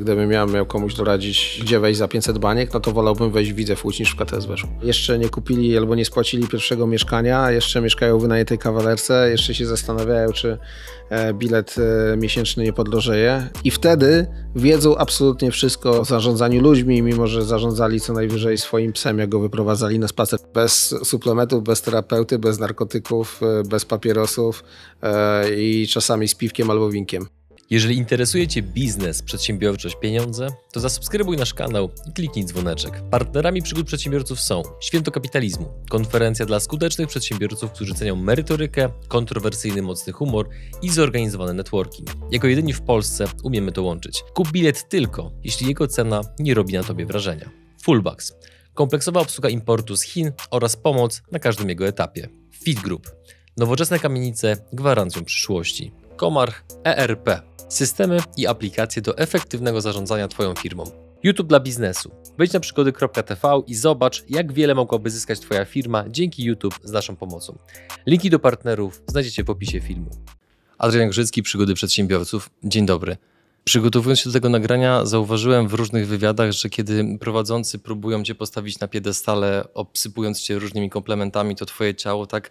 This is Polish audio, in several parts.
Gdybym ja miał komuś doradzić, gdzie wejść za 500 baniek, no to wolałbym wejść w widzę, Łódź niż w KTS Weszło. Jeszcze nie kupili albo nie spłacili pierwszego mieszkania, jeszcze mieszkają w wynajętej kawalerce, jeszcze się zastanawiają, czy e, bilet e, miesięczny nie podlożeje. i wtedy wiedzą absolutnie wszystko o zarządzaniu ludźmi, mimo że zarządzali co najwyżej swoim psem, jak go wyprowadzali na spacer. Bez suplementów, bez terapeuty, bez narkotyków, e, bez papierosów i czasami z piwkiem albo winkiem. Jeżeli interesuje Cię biznes, przedsiębiorczość, pieniądze, to zasubskrybuj nasz kanał i kliknij dzwoneczek. Partnerami przygód przedsiębiorców są Święto Kapitalizmu, konferencja dla skutecznych przedsiębiorców, którzy cenią merytorykę, kontrowersyjny mocny humor i zorganizowany networking. Jako jedyni w Polsce umiemy to łączyć. Kup bilet tylko, jeśli jego cena nie robi na Tobie wrażenia. Fullbacks. Kompleksowa obsługa importu z Chin oraz pomoc na każdym jego etapie. Fit Group. Nowoczesne kamienice gwarancją przyszłości. Komar, ERP, systemy i aplikacje do efektywnego zarządzania Twoją firmą. YouTube dla biznesu. Wejdź na przygody.tv i zobacz, jak wiele mogłaby zyskać Twoja firma dzięki YouTube z naszą pomocą. Linki do partnerów znajdziecie w opisie filmu. Adrian Grzycki, Przygody Przedsiębiorców. Dzień dobry. Przygotowując się do tego nagrania, zauważyłem w różnych wywiadach, że kiedy prowadzący próbują cię postawić na piedestale, obsypując cię różnymi komplementami, to twoje ciało tak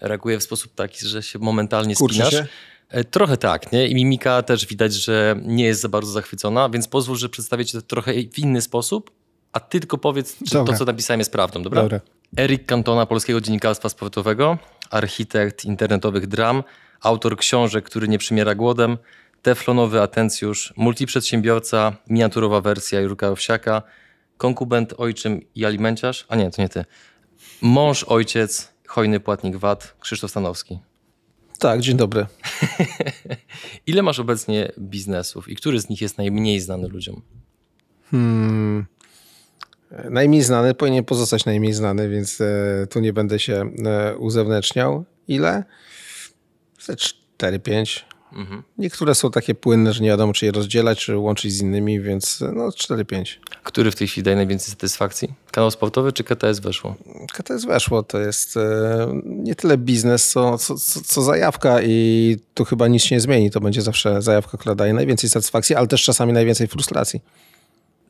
reaguje w sposób taki, że się momentalnie Kurczę Się. E, trochę tak, nie? I mimika też widać, że nie jest za bardzo zachwycona, więc pozwól, że przedstawię ci to trochę w inny sposób, a ty tylko powiedz, czy dobra. to, co napisałem, jest prawdą, dobra? dobra? Erik Cantona, polskiego dziennikarstwa sportowego, architekt internetowych dram, autor książek, który nie przymiera głodem, teflonowy atencjusz, multiprzedsiębiorca, miniaturowa wersja Jurka Owsiaka, konkubent, ojczym i alimenciarz, a nie, to nie ty, mąż, ojciec, hojny płatnik VAT, Krzysztof Stanowski. Tak, dzień dobry. Ile masz obecnie biznesów i który z nich jest najmniej znany ludziom? Hmm. Najmniej znany powinien pozostać najmniej znany, więc e, tu nie będę się e, uzewnętrzniał. Ile? 4-5. Niektóre są takie płynne, że nie wiadomo, czy je rozdzielać, czy łączyć z innymi, więc no 4-5. Który w tej chwili daje najwięcej satysfakcji? Kanał sportowy czy KTS weszło? KTS weszło to jest e, nie tyle biznes, co, co, co zajawka i tu chyba nic się nie zmieni. To będzie zawsze zajawka, która daje najwięcej satysfakcji, ale też czasami najwięcej frustracji.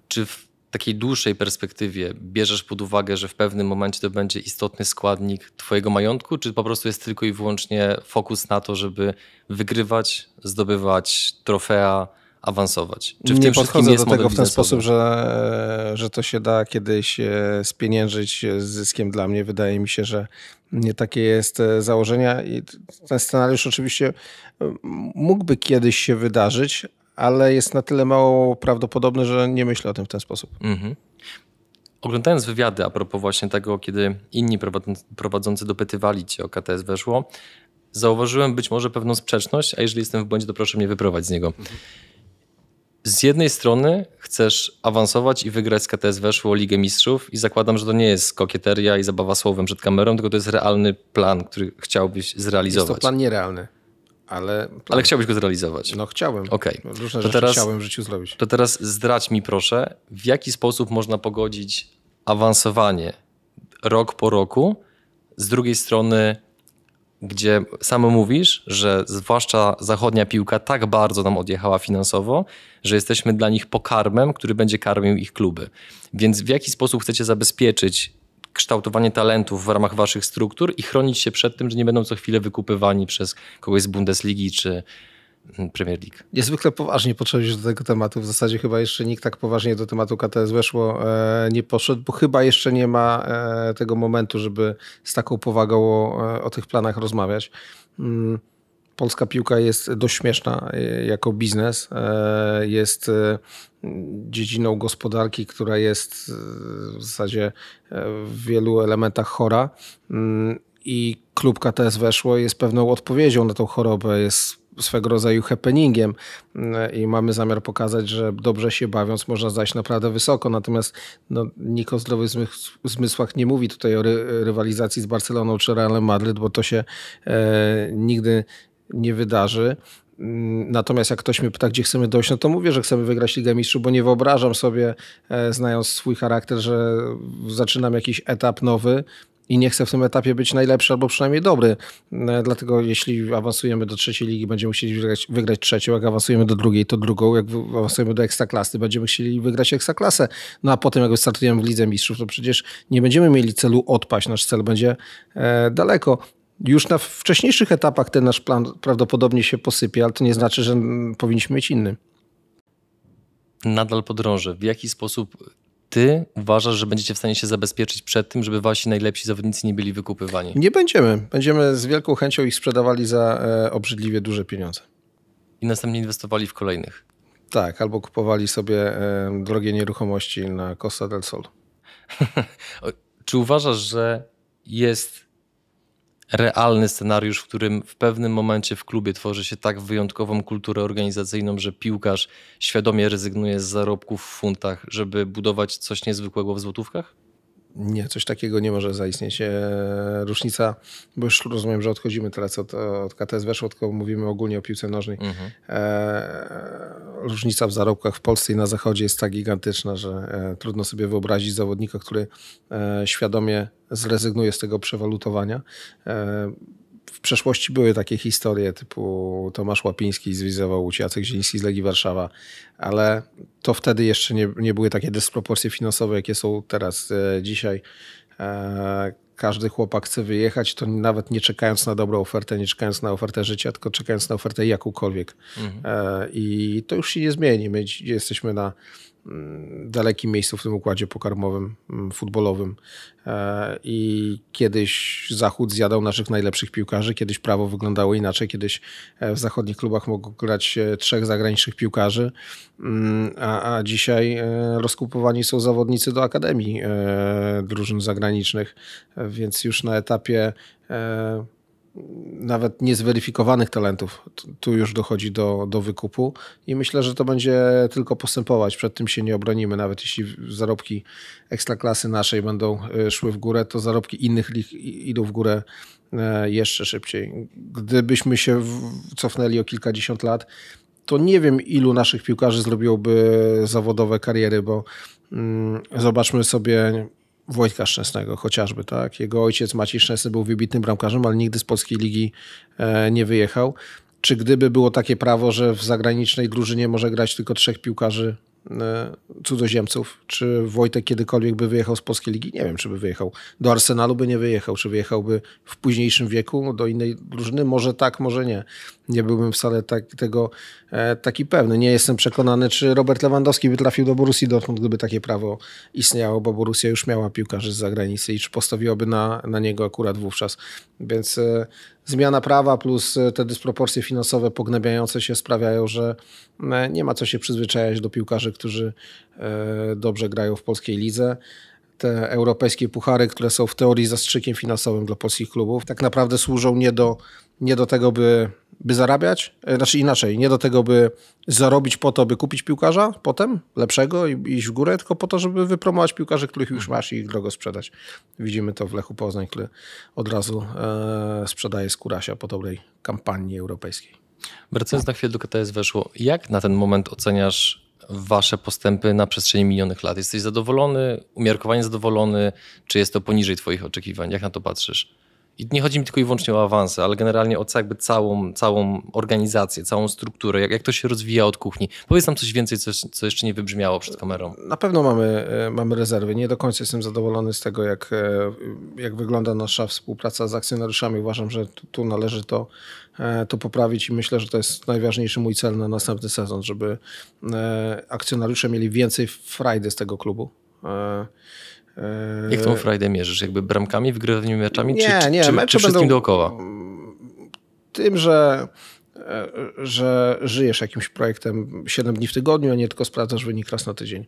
Czy w takiej dłuższej perspektywie bierzesz pod uwagę, że w pewnym momencie to będzie istotny składnik Twojego majątku, czy po prostu jest tylko i wyłącznie fokus na to, żeby wygrywać, zdobywać trofea, awansować? Czy w Nie tym podchodzę do tego w ten sposób, że, że to się da kiedyś e, spieniężyć z zyskiem dla mnie. Wydaje mi się, że nie takie jest e, założenia i ten scenariusz oczywiście mógłby kiedyś się wydarzyć, ale jest na tyle mało prawdopodobne, że nie myślę o tym w ten sposób. Mhm. Oglądając wywiady a propos właśnie tego, kiedy inni prowadzący dopytywali cię o KTS weszło, zauważyłem być może pewną sprzeczność, a jeżeli jestem w błędzie, to proszę mnie wyprowadź z niego. Z jednej strony chcesz awansować i wygrać z KTS Weszło Ligę Mistrzów i zakładam, że to nie jest kokieteria i zabawa słowem przed kamerą, tylko to jest realny plan, który chciałbyś zrealizować. Jest to plan nierealny ale... Plan. Ale chciałbyś go zrealizować. No chciałbym. Okej. Okay. No, różne to rzeczy teraz, chciałbym w życiu zrobić. To teraz zdradź mi proszę, w jaki sposób można pogodzić awansowanie rok po roku z drugiej strony gdzie sam mówisz, że zwłaszcza zachodnia piłka tak bardzo nam odjechała finansowo, że jesteśmy dla nich pokarmem, który będzie karmił ich kluby. Więc w jaki sposób chcecie zabezpieczyć kształtowanie talentów w ramach waszych struktur i chronić się przed tym, że nie będą co chwilę wykupywani przez kogoś z Bundesligi czy mm, Premier League. Niezwykle poważnie podchodzisz do tego tematu. W zasadzie chyba jeszcze nikt tak poważnie do tematu KTS weszło e, nie poszedł, bo chyba jeszcze nie ma e, tego momentu, żeby z taką powagą o, e, o tych planach rozmawiać. Mm polska piłka jest dość śmieszna e, jako biznes. E, jest e, dziedziną gospodarki, która jest w zasadzie w wielu elementach chora. Mm, I klub KTS weszło jest pewną odpowiedzią na tą chorobę, jest swego rodzaju happeningiem mm, i mamy zamiar pokazać, że dobrze się bawiąc można zajść naprawdę wysoko. Natomiast no, nikt o zdrowych zmysłach nie mówi tutaj o ry rywalizacji z Barceloną czy Realem Madryt, bo to się e, nigdy nie wydarzy. Mm, natomiast jak ktoś mnie pyta, gdzie chcemy dojść, no to mówię, że chcemy wygrać Ligę Mistrzów, bo nie wyobrażam sobie, e, znając swój charakter, że zaczynam jakiś etap nowy i nie chcę w tym etapie być najlepszy albo przynajmniej dobry. Mm, e, dlatego jeśli awansujemy do trzeciej ligi, będziemy musieli wygrać, wygrać trzecią, jak awansujemy do drugiej, to drugą, jak awansujemy do ekstraklasy, będziemy chcieli wygrać ekstraklasę. No a potem jak wystartujemy w Lidze Mistrzów, to przecież nie będziemy mieli celu odpaść, nasz cel będzie e, daleko. Już na wcześniejszych etapach ten nasz plan prawdopodobnie się posypie, ale to nie znaczy, że powinniśmy mieć inny. Nadal podrążę. W jaki sposób ty uważasz, że będziecie w stanie się zabezpieczyć przed tym, żeby wasi najlepsi zawodnicy nie byli wykupywani? Nie będziemy. Będziemy z wielką chęcią ich sprzedawali za e, obrzydliwie duże pieniądze. I następnie inwestowali w kolejnych. Tak, albo kupowali sobie e, drogie nieruchomości na Costa del Sol. Czy uważasz, że jest realny scenariusz, w którym w pewnym momencie w klubie tworzy się tak wyjątkową kulturę organizacyjną, że piłkarz świadomie rezygnuje z zarobków w funtach, żeby budować coś niezwykłego w złotówkach? Nie, coś takiego nie może zaistnieć. E, różnica, bo już rozumiem, że odchodzimy teraz od, od KTS weszło, tylko mówimy ogólnie o piłce nożnej. Mhm. E, różnica w zarobkach w Polsce i na Zachodzie jest tak gigantyczna, że e, trudno sobie wyobrazić zawodnika, który świadomie zrezygnuje z tego przewalutowania w przeszłości były takie historie typu Tomasz Łapiński zwizował Łódź, Jacek Zieliński z Legii Warszawa, ale to wtedy jeszcze nie, nie były takie dysproporcje finansowe, jakie są teraz e, dzisiaj. E, każdy chłopak chce wyjechać, to nawet nie czekając na dobrą ofertę, nie czekając na ofertę życia, tylko czekając na ofertę jakąkolwiek. Mhm. E, I to już się nie zmieni. My jesteśmy na dalekim miejscu w tym układzie pokarmowym, mm, futbolowym. E, I kiedyś Zachód zjadał naszych najlepszych piłkarzy, kiedyś prawo wyglądało inaczej, kiedyś e, w zachodnich klubach mogło grać trzech zagranicznych piłkarzy, mm, a, a dzisiaj e, rozkupowani są zawodnicy do akademii drużyn zagranicznych, więc już na etapie nawet niezweryfikowanych talentów. Tu już dochodzi do, do wykupu i myślę, że to będzie tylko postępować. Przed tym się nie obronimy. Nawet jeśli zarobki ekstra klasy naszej będą e, szły w górę, to zarobki innych lig idą w górę e, jeszcze szybciej. Gdybyśmy się cofnęli o kilkadziesiąt lat, to nie wiem, ilu naszych piłkarzy zrobiłoby zawodowe kariery, bo mm, zobaczmy sobie Wojtka Szczęsnego chociażby, tak? Jego ojciec Maciej Szczęsny był wybitnym bramkarzem, ale nigdy z polskiej ligi e, nie wyjechał. Czy gdyby było takie prawo, że w zagranicznej drużynie może grać tylko trzech piłkarzy E, cudzoziemców. Czy Wojtek kiedykolwiek by wyjechał z polskiej ligi? Nie wiem, czy by wyjechał. Do Arsenalu by nie wyjechał, czy wyjechałby w późniejszym wieku no, do innej drużyny? Może tak, może nie. Nie byłbym wcale tak, tego e, taki pewny. Nie jestem przekonany, czy Robert Lewandowski by trafił do Borussii Dortmund, gdyby takie prawo istniało, bo Borussia już miała piłkarzy z zagranicy i czy postawiłaby na, na niego akurat wówczas. Więc e, zmiana prawa plus e, te dysproporcje finansowe pognębiające się sprawiają, że e, nie ma co się przyzwyczajać do piłkarzy, którzy e, dobrze grają w polskiej lidze te europejskie puchary, które są w teorii zastrzykiem finansowym dla polskich klubów, tak naprawdę służą nie do, nie do tego, by by zarabiać, e, znaczy inaczej, nie do tego, by zarobić po to, by kupić piłkarza potem, lepszego i iść w górę, tylko po to, żeby wypromować piłkarzy, których już masz i ich drogo sprzedać. Widzimy to w Lechu Poznań, który od razu e, sprzedaje Skurasia po dobrej kampanii europejskiej. Wracając na chwilę do KTS weszło, jak na ten moment oceniasz wasze postępy na przestrzeni minionych lat? Jesteś zadowolony, umiarkowanie zadowolony, czy jest to poniżej twoich oczekiwań? Jak na to patrzysz? I nie chodzi mi tylko i wyłącznie o awanse, ale generalnie o jakby całą, całą organizację, całą strukturę, jak, jak to się rozwija od kuchni. Powiedz nam coś więcej, co, co jeszcze nie wybrzmiało przed kamerą. Na pewno mamy, e, mamy rezerwy. Nie do końca jestem zadowolony z tego, jak, e, jak wygląda nasza współpraca z akcjonariuszami. Uważam, że tu należy to, e, to poprawić i myślę, że to jest najważniejszy mój cel na następny sezon, żeby akcjonariusze mieli więcej frajdy z tego klubu. Eee, Jak tą frajdę mierzysz? Jakby bramkami, wygrywanymi meczami, nie, czy, nie, czy, mecze czy wszystkim będą... dookoła? Tym, że E, że żyjesz jakimś projektem 7 dni w tygodniu, a nie tylko sprawdzasz wynik raz na tydzień.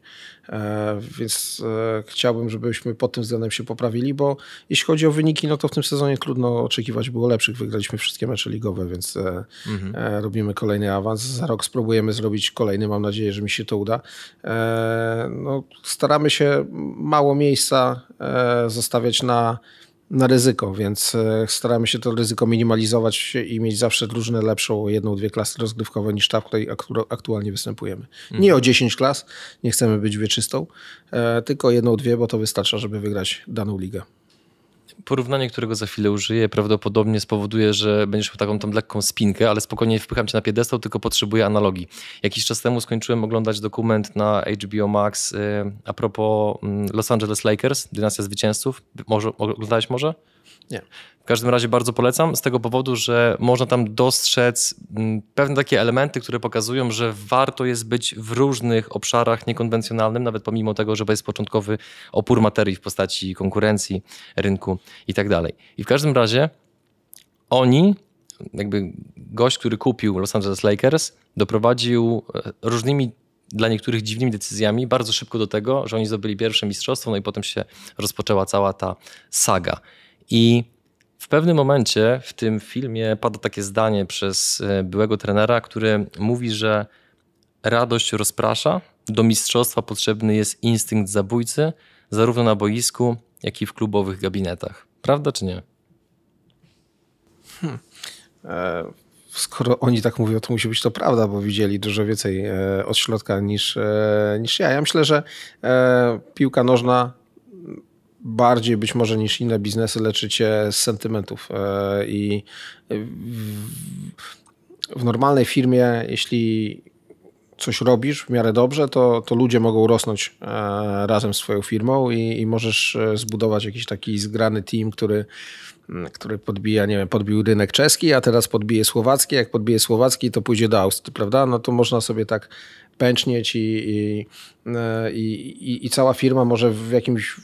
E, więc e, chciałbym, żebyśmy pod tym względem się poprawili, bo jeśli chodzi o wyniki, no to w tym sezonie trudno oczekiwać było lepszych. Wygraliśmy wszystkie mecze ligowe, więc mhm. robimy kolejny awans. Za rok spróbujemy zrobić kolejny, mam nadzieję, że mi się to uda. No, staramy się mało miejsca zostawiać na na ryzyko, więc e, staramy się to ryzyko minimalizować i mieć zawsze różne lepszą, jedną, dwie klasy rozgrywkowe niż ta, w której aktualnie występujemy. Mhm. Nie o 10 mhm. klas, nie chcemy być wieczystą, e, tylko jedną, dwie, bo to wystarcza, żeby wygrać daną ligę porównanie, którego za chwilę użyję, prawdopodobnie spowoduje, że będziesz miał taką tam lekką spinkę, ale spokojnie wpycham cię na piedestał, tylko potrzebuję analogii. Jakiś czas temu skończyłem oglądać dokument na HBO Max y, a propos mm, Los Angeles Lakers, dynastia zwycięzców. Może, oglądałeś może? Nie. W każdym razie bardzo polecam z tego powodu, że można tam dostrzec mm, pewne takie elementy, które pokazują, że warto jest być w różnych obszarach niekonwencjonalnym, nawet pomimo tego, że jest początkowy opór materii w postaci konkurencji, rynku i tak dalej. I w każdym razie oni, jakby gość, który kupił Los Angeles Lakers, doprowadził e, różnymi dla niektórych dziwnymi decyzjami bardzo szybko do tego, że oni zdobyli pierwsze mistrzostwo, no i potem się rozpoczęła cała ta saga. I w pewnym momencie w tym filmie pada takie zdanie przez e, byłego trenera, który mówi, że radość rozprasza. Do mistrzostwa potrzebny jest instynkt zabójcy, zarówno na boisku, jak i w klubowych gabinetach. Prawda czy nie? Hmm. E, skoro oni tak mówią, to musi być to prawda, bo widzieli dużo więcej e, od środka niż, e, niż ja. Ja myślę, że e, piłka nożna bardziej być może niż inne biznesy leczycie z sentymentów. E, I w normalnej firmie, jeśli coś robisz w miarę dobrze, to, to ludzie mogą rosnąć e, razem z Twoją firmą i, i możesz e, zbudować jakiś taki zgrany team, który, mm, który podbija, nie wiem, podbił rynek czeski, a teraz podbije słowacki. Jak podbije słowacki, to pójdzie do Austrii, prawda? No to można sobie tak pęcznieć i, i, i, i cała firma może w jakimś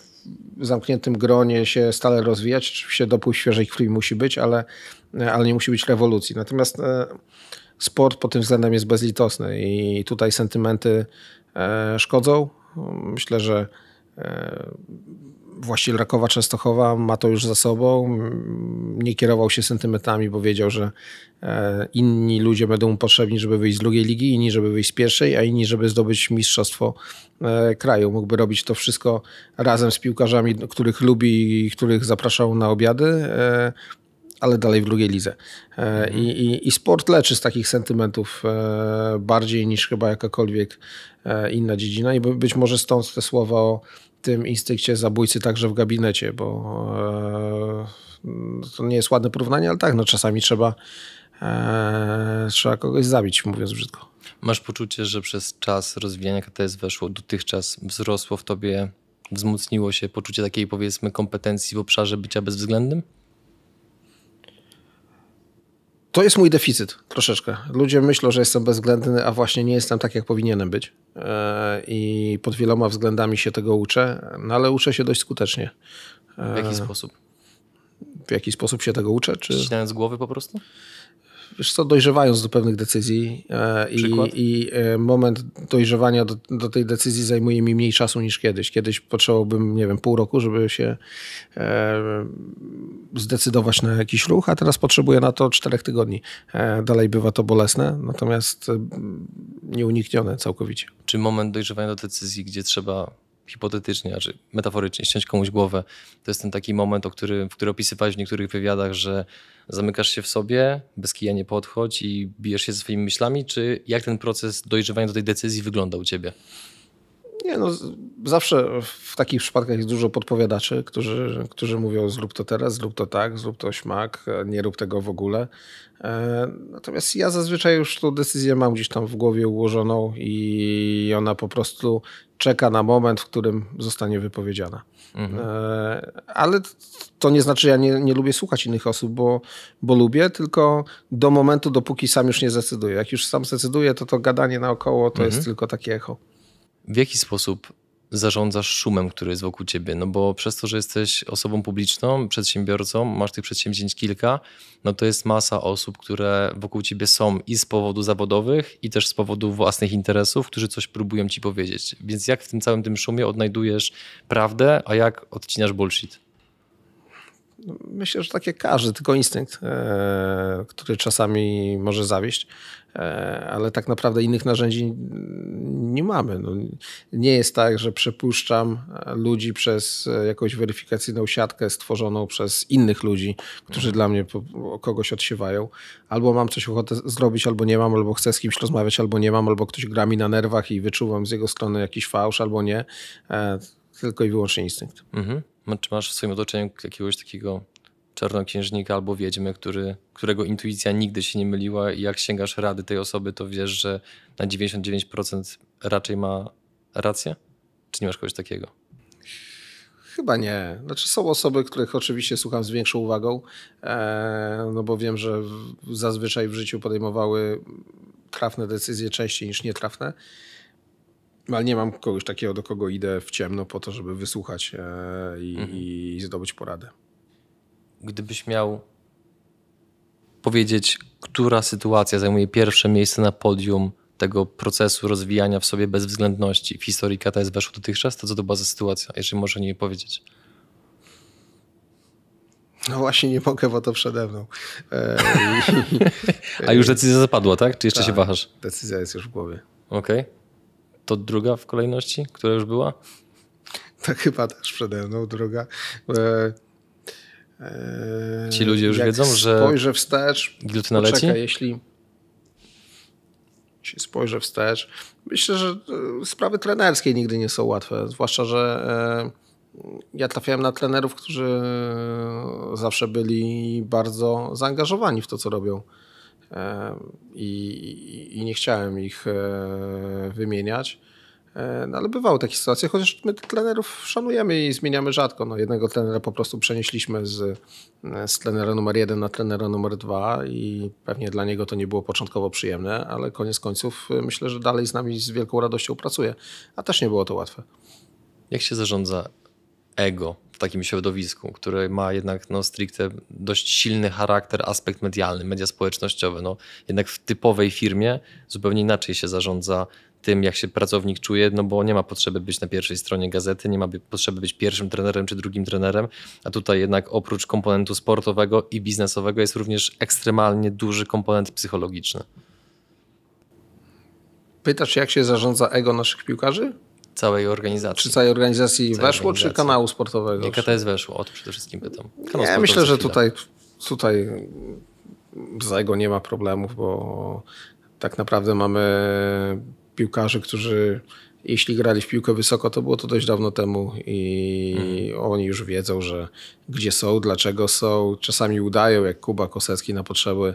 zamkniętym gronie się stale rozwijać. Oczywiście dopływ świeżej krwi musi być, ale, e, ale nie musi być rewolucji. Natomiast e, sport pod tym względem jest bezlitosny i tutaj sentymenty e, szkodzą. Myślę, że właściciel Rakowa Częstochowa ma to już za sobą. Nie kierował się sentymentami, bo wiedział, że e, inni ludzie będą mu potrzebni, żeby wyjść z drugiej ligi, inni, żeby wyjść z pierwszej, a inni, żeby zdobyć mistrzostwo e, kraju. Mógłby robić to wszystko razem z piłkarzami, których lubi i których zapraszał na obiady e, ale dalej w drugiej lidze. I, i, I, sport leczy z takich sentymentów bardziej niż chyba jakakolwiek inna dziedzina i być może stąd te słowa o tym instynkcie zabójcy także w gabinecie, bo e, to nie jest ładne porównanie, ale tak, no czasami trzeba, e, trzeba kogoś zabić, mówiąc brzydko. Masz poczucie, że przez czas rozwijania KTS weszło, dotychczas wzrosło w tobie, wzmocniło się poczucie takiej powiedzmy kompetencji w obszarze bycia bezwzględnym? to jest mój deficyt troszeczkę. Ludzie myślą, że jestem bezwzględny, a właśnie nie jestem tak, jak powinienem być. E, I pod wieloma względami się tego uczę, no ale uczę się dość skutecznie. W jaki e, sposób? W jaki sposób się tego uczę? Czy... Ścinając głowy po prostu? wiesz co, dojrzewając do pewnych decyzji e, i, i e, moment dojrzewania do, do, tej decyzji zajmuje mi mniej czasu niż kiedyś. Kiedyś potrzebowałbym, nie wiem, pół roku, żeby się e, zdecydować na jakiś ruch, a teraz potrzebuję na to czterech tygodni. E, dalej bywa to bolesne, natomiast e, nieuniknione całkowicie. Czy moment dojrzewania do decyzji, gdzie trzeba hipotetycznie, znaczy metaforycznie ściąć komuś głowę, to jest ten taki moment, o który, który opisywałeś w niektórych wywiadach, że Zamykasz się w sobie, bez kija nie podchodź i bijesz się ze swoimi myślami, czy jak ten proces dojrzewania do tej decyzji wygląda u ciebie? Nie, no, zawsze w takich przypadkach jest dużo podpowiadaczy, którzy, którzy mówią zrób to teraz, zrób to tak, zrób to śmak, nie rób tego w ogóle. E, natomiast ja zazwyczaj już tą decyzję mam gdzieś tam w głowie ułożoną i ona po prostu czeka na moment, w którym zostanie wypowiedziana. Mhm. E, ale to nie znaczy, że ja nie, nie lubię słuchać innych osób, bo, bo lubię, tylko do momentu, dopóki sam już nie zdecyduję. Jak już sam zdecyduję, to to gadanie naokoło to mhm. jest tylko takie echo. W jaki sposób zarządzasz szumem, który jest wokół ciebie. No bo przez to, że jesteś osobą publiczną, przedsiębiorcą, masz tych przedsięwzięć kilka, no to jest masa osób, które wokół ciebie są i z powodu zawodowych, i też z powodu własnych interesów, którzy coś próbują ci powiedzieć. Więc jak w tym całym tym szumie odnajdujesz prawdę, a jak odcinasz bullshit? No, myślę, że tak jak każdy, tylko instynkt, e, który czasami może zawieść, e, ale tak naprawdę innych narzędzi nie mamy. No, nie jest tak, że przepuszczam ludzi przez e, jakąś weryfikacyjną siatkę stworzoną przez innych ludzi, którzy dla mnie kogoś odsiewają. Albo mam coś ochotę zrobić, albo nie mam, albo chcę z kimś rozmawiać, albo nie mam, albo ktoś gra mi na nerwach i wyczuwam z jego strony jakiś fałsz, albo nie. Tylko i wyłącznie instynkt. Mhm. Czy masz w swoim otoczeniu jakiegoś takiego czarnoksiężnika albo wiedźmy, który, którego intuicja nigdy się nie myliła i jak sięgasz rady tej osoby, to wiesz, że na 99% raczej ma rację? Czy nie masz kogoś takiego? Chyba nie. Znaczy są osoby, których oczywiście słucham z większą uwagą, e, no bo wiem, że zazwyczaj w życiu podejmowały trafne decyzje częściej niż nietrafne. Ale nie mam kogoś takiego, do kogo idę w ciemno po to, żeby wysłuchać e, i, mhm. i zdobyć poradę. Gdybyś miał powiedzieć, która sytuacja zajmuje pierwsze miejsce na podium tego procesu rozwijania w sobie bezwzględności w historii KTS weszło dotychczas, to co to była za sytuacja, jeżeli może nie powiedzieć? No właśnie nie mogę, bo to przede mną. E, A już decyzja zapadła, tak? Czy jeszcze tak, się wahasz? Decyzja jest już w głowie. Okej. Okay to druga w kolejności, która już była? Tak, chyba też przede mną druga. E, e, Ci ludzie już wiedzą, że. Spojrzę wstecz. Gilutyna leci? Poczekaj, jeśli. Jeśli spojrzę wstecz. Myślę, że e, sprawy trenerskie nigdy nie są łatwe. Zwłaszcza, że. E, ja trafiałem na trenerów, którzy zawsze byli bardzo zaangażowani w to, co robią i, i nie chciałem ich e, wymieniać. E, no, ale bywały takie sytuacje, chociaż my trenerów szanujemy i zmieniamy rzadko. No, jednego trenera po prostu przenieśliśmy z, z trenera numer jeden na trenera numer dwa i pewnie dla niego to nie było początkowo przyjemne, ale koniec końców e, myślę, że dalej z nami z wielką radością pracuje, a też nie było to łatwe. Jak się zarządza ego takim środowisku, które ma jednak no, stricte dość silny charakter, aspekt medialny, media społecznościowe. No, jednak w typowej firmie zupełnie inaczej się zarządza tym, jak się pracownik czuje, no bo nie ma potrzeby być na pierwszej stronie gazety, nie ma potrzeby być pierwszym trenerem czy drugim trenerem, a tutaj jednak oprócz komponentu sportowego i biznesowego jest również ekstremalnie duży komponent psychologiczny. Pytasz, jak się zarządza ego naszych piłkarzy? całej organizacji. Czy całej organizacji całej weszło, organizacji. czy kanału sportowego? Nie, KTS weszło, o to przede wszystkim pytam. Kanał myślę, że tutaj, tutaj za jego nie ma problemów, bo tak naprawdę mamy piłkarzy, którzy jeśli grali w piłkę wysoko, to było to dość dawno temu i hmm. oni już wiedzą, że gdzie są, dlaczego są. Czasami udają, jak Kuba Kosecki na potrzeby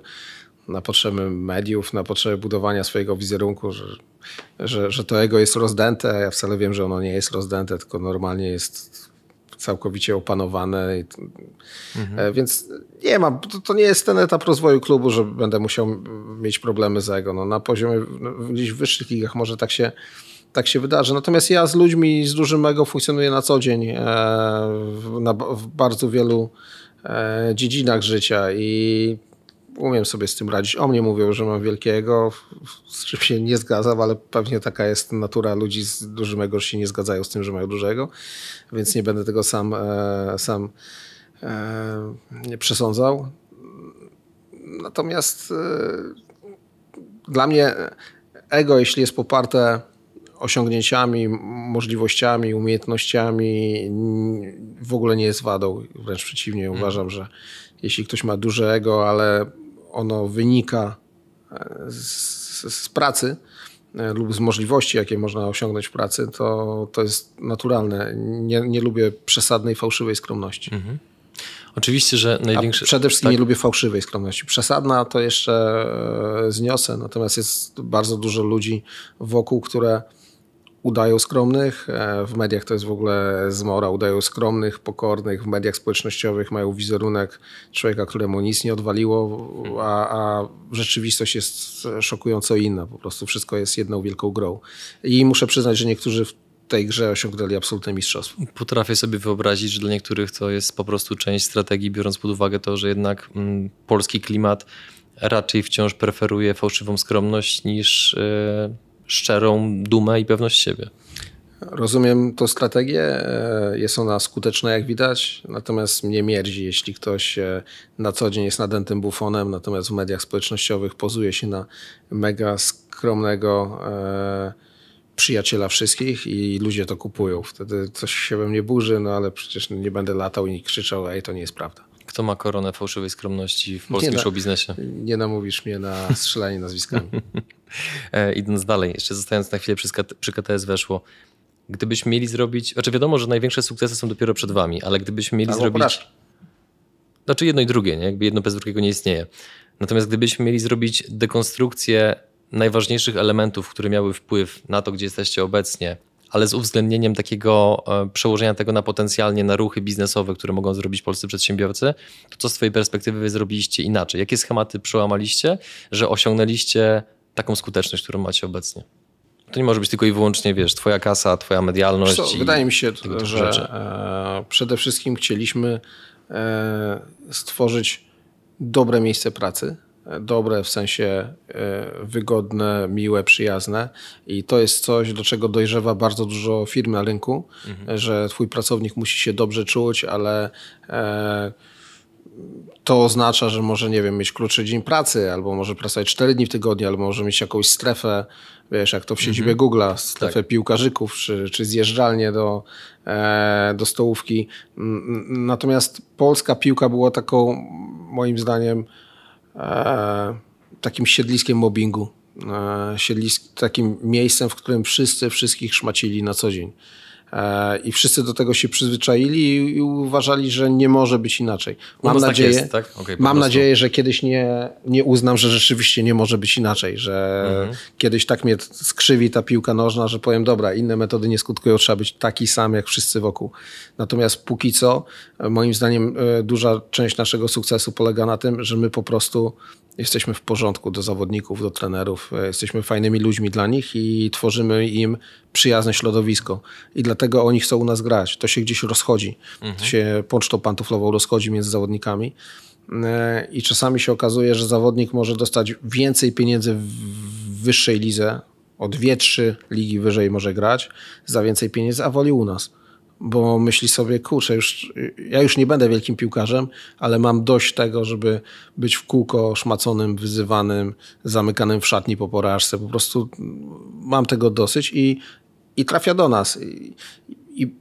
na potrzeby mediów, na potrzeby budowania swojego wizerunku, że, że, że to ego jest rozdęte. Ja wcale wiem, że ono nie jest rozdęte, tylko normalnie jest całkowicie opanowane. Mhm. E, więc nie ma, to, to, nie jest ten etap rozwoju klubu, że będę musiał mieć problemy z ego. No, na poziomie no, gdzieś w wyższych ligach może tak się, tak się wydarzy. Natomiast ja z ludźmi z dużym ego funkcjonuję na co dzień e, na, w bardzo wielu e, dziedzinach życia i umiem sobie z tym radzić. O mnie mówią, że mam wielkiego, z czym się nie zgadzam, ale pewnie taka jest natura ludzi z dużym ego, że się nie zgadzają z tym, że mają dużego, więc nie będę tego sam, e, sam e, nie przesądzał. Natomiast e, dla mnie ego, jeśli jest poparte osiągnięciami, możliwościami, umiejętnościami, w ogóle nie jest wadą. Wręcz przeciwnie, hmm. uważam, że jeśli ktoś ma duże ego, ale ono wynika e, z, z pracy e, lub z możliwości, jakie można osiągnąć w pracy, to, to jest naturalne. Nie, nie lubię przesadnej, fałszywej skromności. Mhm. Oczywiście, że największe. A przede wszystkim tak. nie lubię fałszywej skromności. Przesadna to jeszcze e, zniosę, natomiast jest bardzo dużo ludzi wokół, które udają skromnych, e, w mediach to jest w ogóle zmora, udają skromnych, pokornych, w mediach społecznościowych mają wizerunek człowieka, któremu nic nie odwaliło, a, a rzeczywistość jest szokująco inna, po prostu wszystko jest jedną wielką grą. I muszę przyznać, że niektórzy w tej grze osiągnęli absolutne mistrzostwo. Potrafię sobie wyobrazić, że dla niektórych to jest po prostu część strategii, biorąc pod uwagę to, że jednak mm, polski klimat raczej wciąż preferuje fałszywą skromność niż... Yy szczerą dumę i pewność siebie. Rozumiem tą strategię, e, jest ona skuteczna jak widać, natomiast mnie mierdzi, jeśli ktoś e, na co dzień jest nadętym bufonem, natomiast w mediach społecznościowych pozuje się na mega skromnego e, przyjaciela wszystkich i ludzie to kupują. Wtedy coś się we mnie burzy, no ale przecież nie będę latał i krzyczał, ej, to nie jest prawda. Kto ma koronę fałszywej skromności w polskim showbiznesie? Nie namówisz mnie na strzelanie nazwiskami. E, idąc dalej, jeszcze zostając na chwilę przy, przy KTS weszło, gdybyśmy mieli zrobić, znaczy wiadomo, że największe sukcesy są dopiero przed wami, ale gdybyśmy mieli Albo zrobić... Porażki. Znaczy jedno i drugie, nie? jakby jedno bez drugiego nie istnieje. Natomiast gdybyśmy mieli zrobić dekonstrukcję najważniejszych elementów, które miały wpływ na to, gdzie jesteście obecnie, ale z uwzględnieniem takiego e, przełożenia tego na potencjalnie na ruchy biznesowe, które mogą zrobić polscy przedsiębiorcy, to co z Twojej perspektywy wy zrobiliście inaczej? Jakie schematy przełamaliście, że osiągnęliście taką skuteczność, którą macie obecnie? To nie może być tylko i wyłącznie, wiesz, twoja kasa, twoja medialność. Co, wydaje mi się, to, że e, przede wszystkim chcieliśmy e, stworzyć dobre miejsce pracy, dobre w sensie e, wygodne, miłe, przyjazne i to jest coś, do czego dojrzewa bardzo dużo firm na rynku, mhm. że twój pracownik musi się dobrze czuć, ale to oznacza, że może, nie wiem, mieć krótszy dzień pracy, albo może pracować 4 dni w tygodniu, albo może mieć jakąś strefę, wiesz, jak to w siedzibie mhm. Google'a, tak. strefę tak. piłkarzyków, czy, czy zjeżdżalnie do, e, do stołówki. Mm, mm, natomiast polska piłka była taką, moim zdaniem, e, takim siedliskiem mobbingu. E, siedlis, takim miejscem, w którym wszyscy wszystkich szmacili na co dzień. E, I wszyscy do tego się przyzwyczaili i uważali, że nie może być inaczej. Mam, tak nadzieję, tak jest, tak? Okay, mam nadzieję, że kiedyś nie, nie uznam, że rzeczywiście nie może być inaczej, że mhm. kiedyś tak mnie skrzywi ta piłka nożna, że powiem, dobra, inne metody nie skutkują, trzeba być taki sam jak wszyscy wokół. Natomiast póki co, e, moim zdaniem, e, duża część naszego sukcesu polega na tym, że my po prostu jesteśmy w porządku do zawodników, do trenerów, e, jesteśmy fajnymi ludźmi dla nich i tworzymy im przyjazne środowisko. I dlatego oni chcą u nas grać. To się gdzieś rozchodzi. Mhm. To się pocztą pantoflową rozchodzi między zawodnikami. E, I czasami się okazuje, że zawodnik może dostać więcej pieniędzy w wyższej lidze, o dwie, trzy ligi wyżej może grać za więcej pieniędzy, a woli u nas bo myśli sobie, kurczę, już, ja już nie będę wielkim piłkarzem, ale mam dość tego, żeby być w kółko szmaconym, wyzywanym, zamykanym w szatni po porażce. Po prostu mam tego dosyć i, i trafia do nas. I, i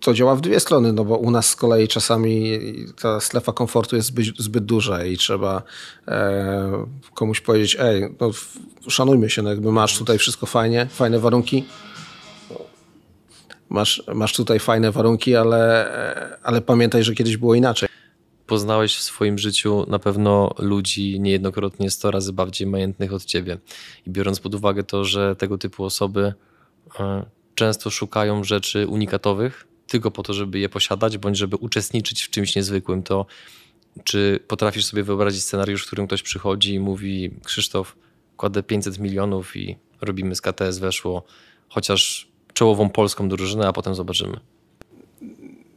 to działa w dwie strony, no bo u nas z kolei czasami ta strefa komfortu jest zbyt, zbyt duża i trzeba e, komuś powiedzieć, ej, no, szanujmy się, no jakby masz tutaj wszystko fajnie, fajne warunki, masz, masz tutaj fajne warunki, ale, ale pamiętaj, że kiedyś było inaczej. Poznałeś w swoim życiu na pewno ludzi niejednokrotnie 100 razy bardziej majętnych od ciebie. I biorąc pod uwagę to, że tego typu osoby e, często szukają rzeczy unikatowych tylko po to, żeby je posiadać, bądź żeby uczestniczyć w czymś niezwykłym, to czy potrafisz sobie wyobrazić scenariusz, w którym ktoś przychodzi i mówi: Krzysztof, kładę 500 milionów i robimy z KTS weszło, chociaż czołową polską drużynę, a potem zobaczymy.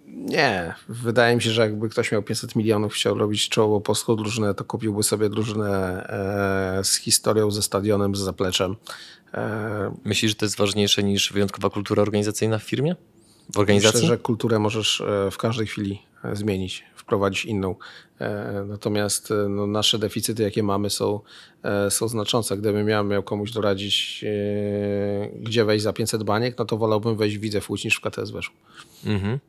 Nie, wydaje mi się, że jakby ktoś miał 500 milionów, chciał robić czołową polską drużynę, to kupiłby sobie drużynę e, z historią, ze stadionem, z zapleczem. E, Myślisz, że to jest ważniejsze niż wyjątkowa kultura organizacyjna w firmie? W organizacji? Myślę, że kulturę możesz e, w każdej chwili zmienić wprowadzić inną. E, natomiast e, no, nasze deficyty, jakie mamy, są, e, są znaczące. Gdybym miał, miał komuś doradzić, gdzie wejść za 500 baniek, no to wolałbym wejść w w Łódź niż w KTS Weszło. Mhm.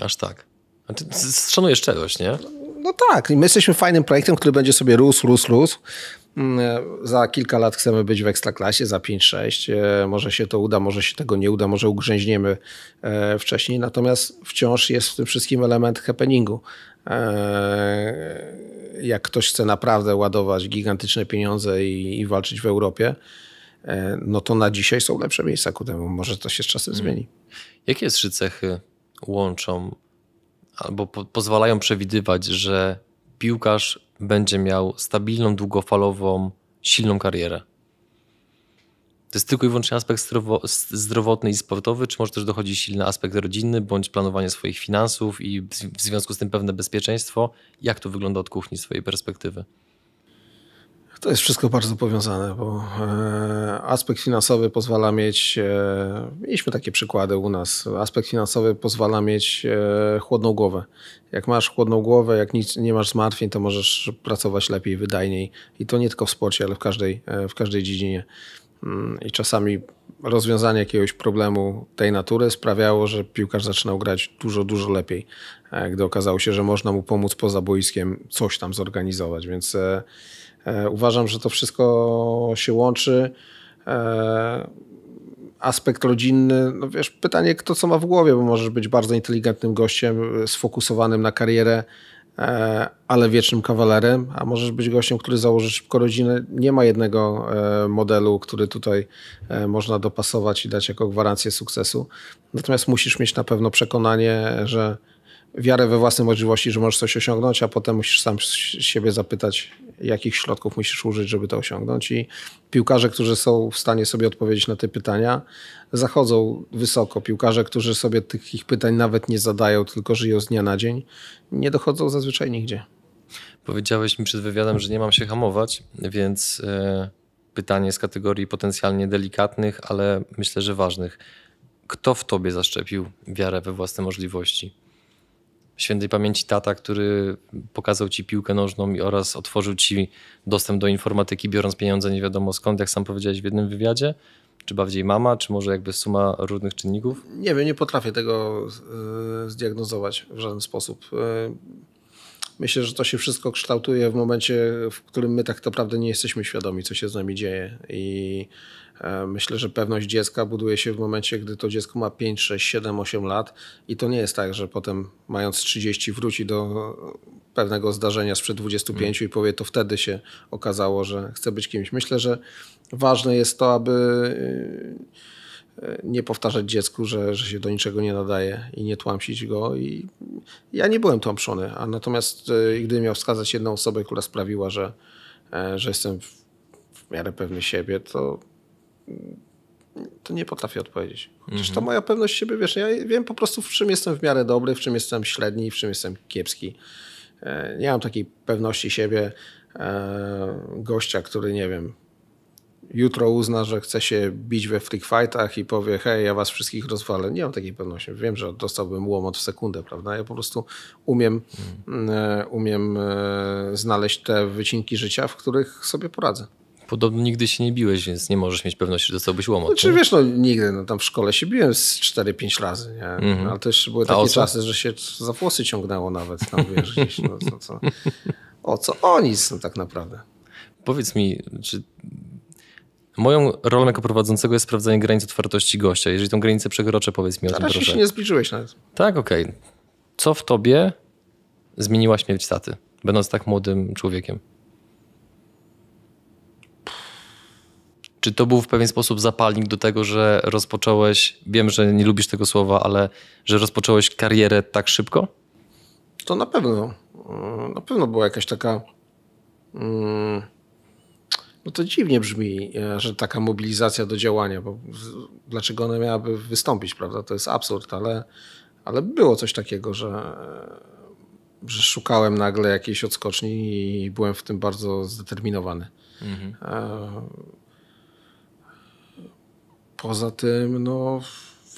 Aż tak. A ty szanujesz czegoś, nie? No, tak. my jesteśmy fajnym projektem, który będzie sobie rósł, rósł, rósł. Mm, e, za kilka lat chcemy być w ekstraklasie, za 5-6. E, może się to uda, może się tego nie uda, może ugrzęźniemy e, wcześniej. Natomiast wciąż jest w tym wszystkim element happeningu. Jak ktoś chce naprawdę ładować gigantyczne pieniądze i, i walczyć w Europie, no to na dzisiaj są lepsze miejsca ku temu. Może to się z czasem hmm. zmieni. Jakie trzy cechy łączą albo po pozwalają przewidywać, że piłkarz będzie miał stabilną, długofalową, silną karierę? To jest tylko i wyłącznie aspekt zdrowotny i sportowy, czy może też dochodzi silny aspekt rodzinny, bądź planowanie swoich finansów i w związku z tym pewne bezpieczeństwo? Jak to wygląda od kuchni z swojej perspektywy? To jest wszystko bardzo powiązane, bo e, aspekt finansowy pozwala mieć, e, mieliśmy takie przykłady u nas, aspekt finansowy pozwala mieć e, chłodną głowę. Jak masz chłodną głowę, jak nic, nie masz zmartwień, to możesz pracować lepiej, wydajniej i to nie tylko w sporcie, ale w każdej, w każdej dziedzinie. Mm, I czasami rozwiązanie jakiegoś problemu tej natury sprawiało, że piłkarz zaczynał grać dużo, dużo lepiej, gdy okazało się, że można mu pomóc poza boiskiem coś tam zorganizować, więc E, uważam, że to wszystko się łączy. E, aspekt rodzinny, no wiesz, pytanie, kto co ma w głowie, bo możesz być bardzo inteligentnym gościem, e, sfokusowanym na karierę, ale wiecznym kawalerem, a możesz być gościem, który założy szybko rodzinę. Nie ma jednego modelu, który tutaj można dopasować i dać jako gwarancję sukcesu. Natomiast musisz mieć na pewno przekonanie, że wiarę we własne możliwości, że możesz coś osiągnąć, a potem musisz sam siebie zapytać, jakich środków musisz użyć, żeby to osiągnąć. I piłkarze, którzy są w stanie sobie odpowiedzieć na te pytania, zachodzą wysoko. Piłkarze, którzy sobie tych pytań nawet nie zadają, tylko żyją z dnia na dzień, nie dochodzą zazwyczaj nigdzie. Powiedziałeś mi przed wywiadem, że nie mam się hamować, więc e, pytanie z kategorii potencjalnie delikatnych, ale myślę, że ważnych. Kto w tobie zaszczepił wiarę we własne możliwości? świętej pamięci tata, który pokazał ci piłkę nożną oraz otworzył ci dostęp do informatyki, biorąc pieniądze nie wiadomo skąd, jak sam powiedziałeś w jednym wywiadzie? Czy bardziej mama, czy może jakby suma różnych czynników? Nie wiem, nie potrafię tego e, zdiagnozować w żaden sposób. E, myślę, że to się wszystko kształtuje w momencie, w którym my tak naprawdę nie jesteśmy świadomi, co się z nami dzieje. I E, myślę, że pewność dziecka buduje się w momencie, gdy to dziecko ma 5, 6, 7, 8 lat i to nie jest tak, że potem mając 30 wróci do pewnego zdarzenia sprzed 25 mm. i powie, to wtedy się okazało, że chce być kimś. Myślę, że ważne jest to, aby e, e, nie powtarzać dziecku, że, że się do niczego nie nadaje i nie tłamsić go. I ja nie byłem tłamszony, a natomiast gdybym miał wskazać jedną osobę, która sprawiła, że, że jestem w miarę pewny siebie, to to nie potrafię odpowiedzieć. Chociaż to mhm. moja pewność siebie, wiesz, ja wiem po prostu w czym jestem w miarę dobry, w czym jestem średni, w czym jestem kiepski. E, nie mam takiej pewności siebie e, gościa, który, nie wiem, jutro uzna, że chce się bić we free fightach i powie, hej, ja was wszystkich rozwalę. Nie mam takiej pewności. Wiem, że dostałbym łomot w sekundę, prawda? Ja po prostu umiem, mm. umiem znaleźć te wycinki życia, w których sobie poradzę podobno nigdy się nie biłeś, więc nie możesz mieć pewności, że dostałbyś łomot. Znaczy czy wiesz, no nigdy, no tam w szkole się biłem z 4-5 razy, nie? Mm -hmm. ale też były takie czasy, że się za włosy ciągnęło nawet tam, wiesz, gdzieś, no, co, co. O co? O nic no, tak naprawdę. Powiedz mi, czy Moją rolą jako prowadzącego jest sprawdzanie granic otwartości gościa. Jeżeli tą granicę przekroczę, powiedz mi o tym proszę. się nie zbliżyłeś nawet. Tak, okej. Okay. Co w tobie zmieniła śmierć taty, będąc tak młodym człowiekiem? Czy to był w pewien sposób zapalnik do tego, że rozpocząłeś, wiem, że nie lubisz tego słowa, ale że rozpocząłeś karierę tak szybko? To na pewno. Mm, na pewno była jakaś taka. Mm, no to dziwnie brzmi, e, że taka mobilizacja do działania, bo dlaczego ona miałaby wystąpić, prawda? To jest absurd, ale, ale było coś takiego, że, e, że szukałem nagle jakiejś odskoczni i byłem w tym bardzo zdeterminowany. Mhm. E, Poza tym, no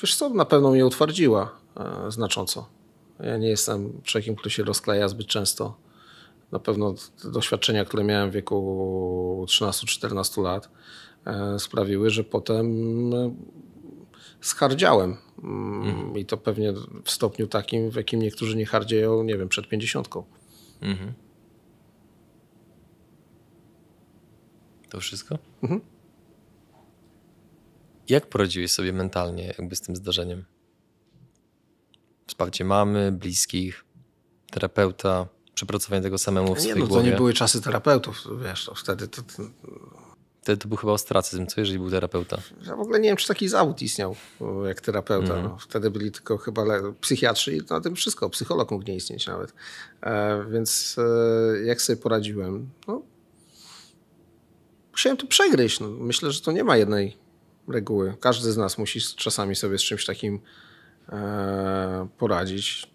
wiesz co, na pewno mnie utwardziła e, znacząco. Ja nie jestem człowiekiem, który się rozkleja zbyt często. Na pewno doświadczenia, które miałem w wieku 13-14 lat e, sprawiły, że potem no, schardziałem. Mhm. I to pewnie w stopniu takim, w jakim niektórzy nie hardzieją, nie wiem, przed 50. Mhm. To wszystko? Mhm. Jak poradziłeś sobie mentalnie jakby z tym zdarzeniem? Wsparcie mamy, bliskich, terapeuta, przepracowanie tego samemu w nie, swojej no, to głowie. nie były czasy terapeutów, wiesz, to wtedy to... Wtedy to był chyba ostracyzm, co jeżeli był terapeuta? Ja w ogóle nie wiem, czy taki zawód istniał e, jak terapeuta. Mm no, wtedy byli tylko chyba psychiatrzy i na tym wszystko. Psycholog mógł nie istnieć nawet. E, więc e, jak sobie poradziłem? No, musiałem to przegryźć. No, myślę, że to nie ma jednej reguły. Każdy z nas musi czasami sobie z czymś takim e, poradzić.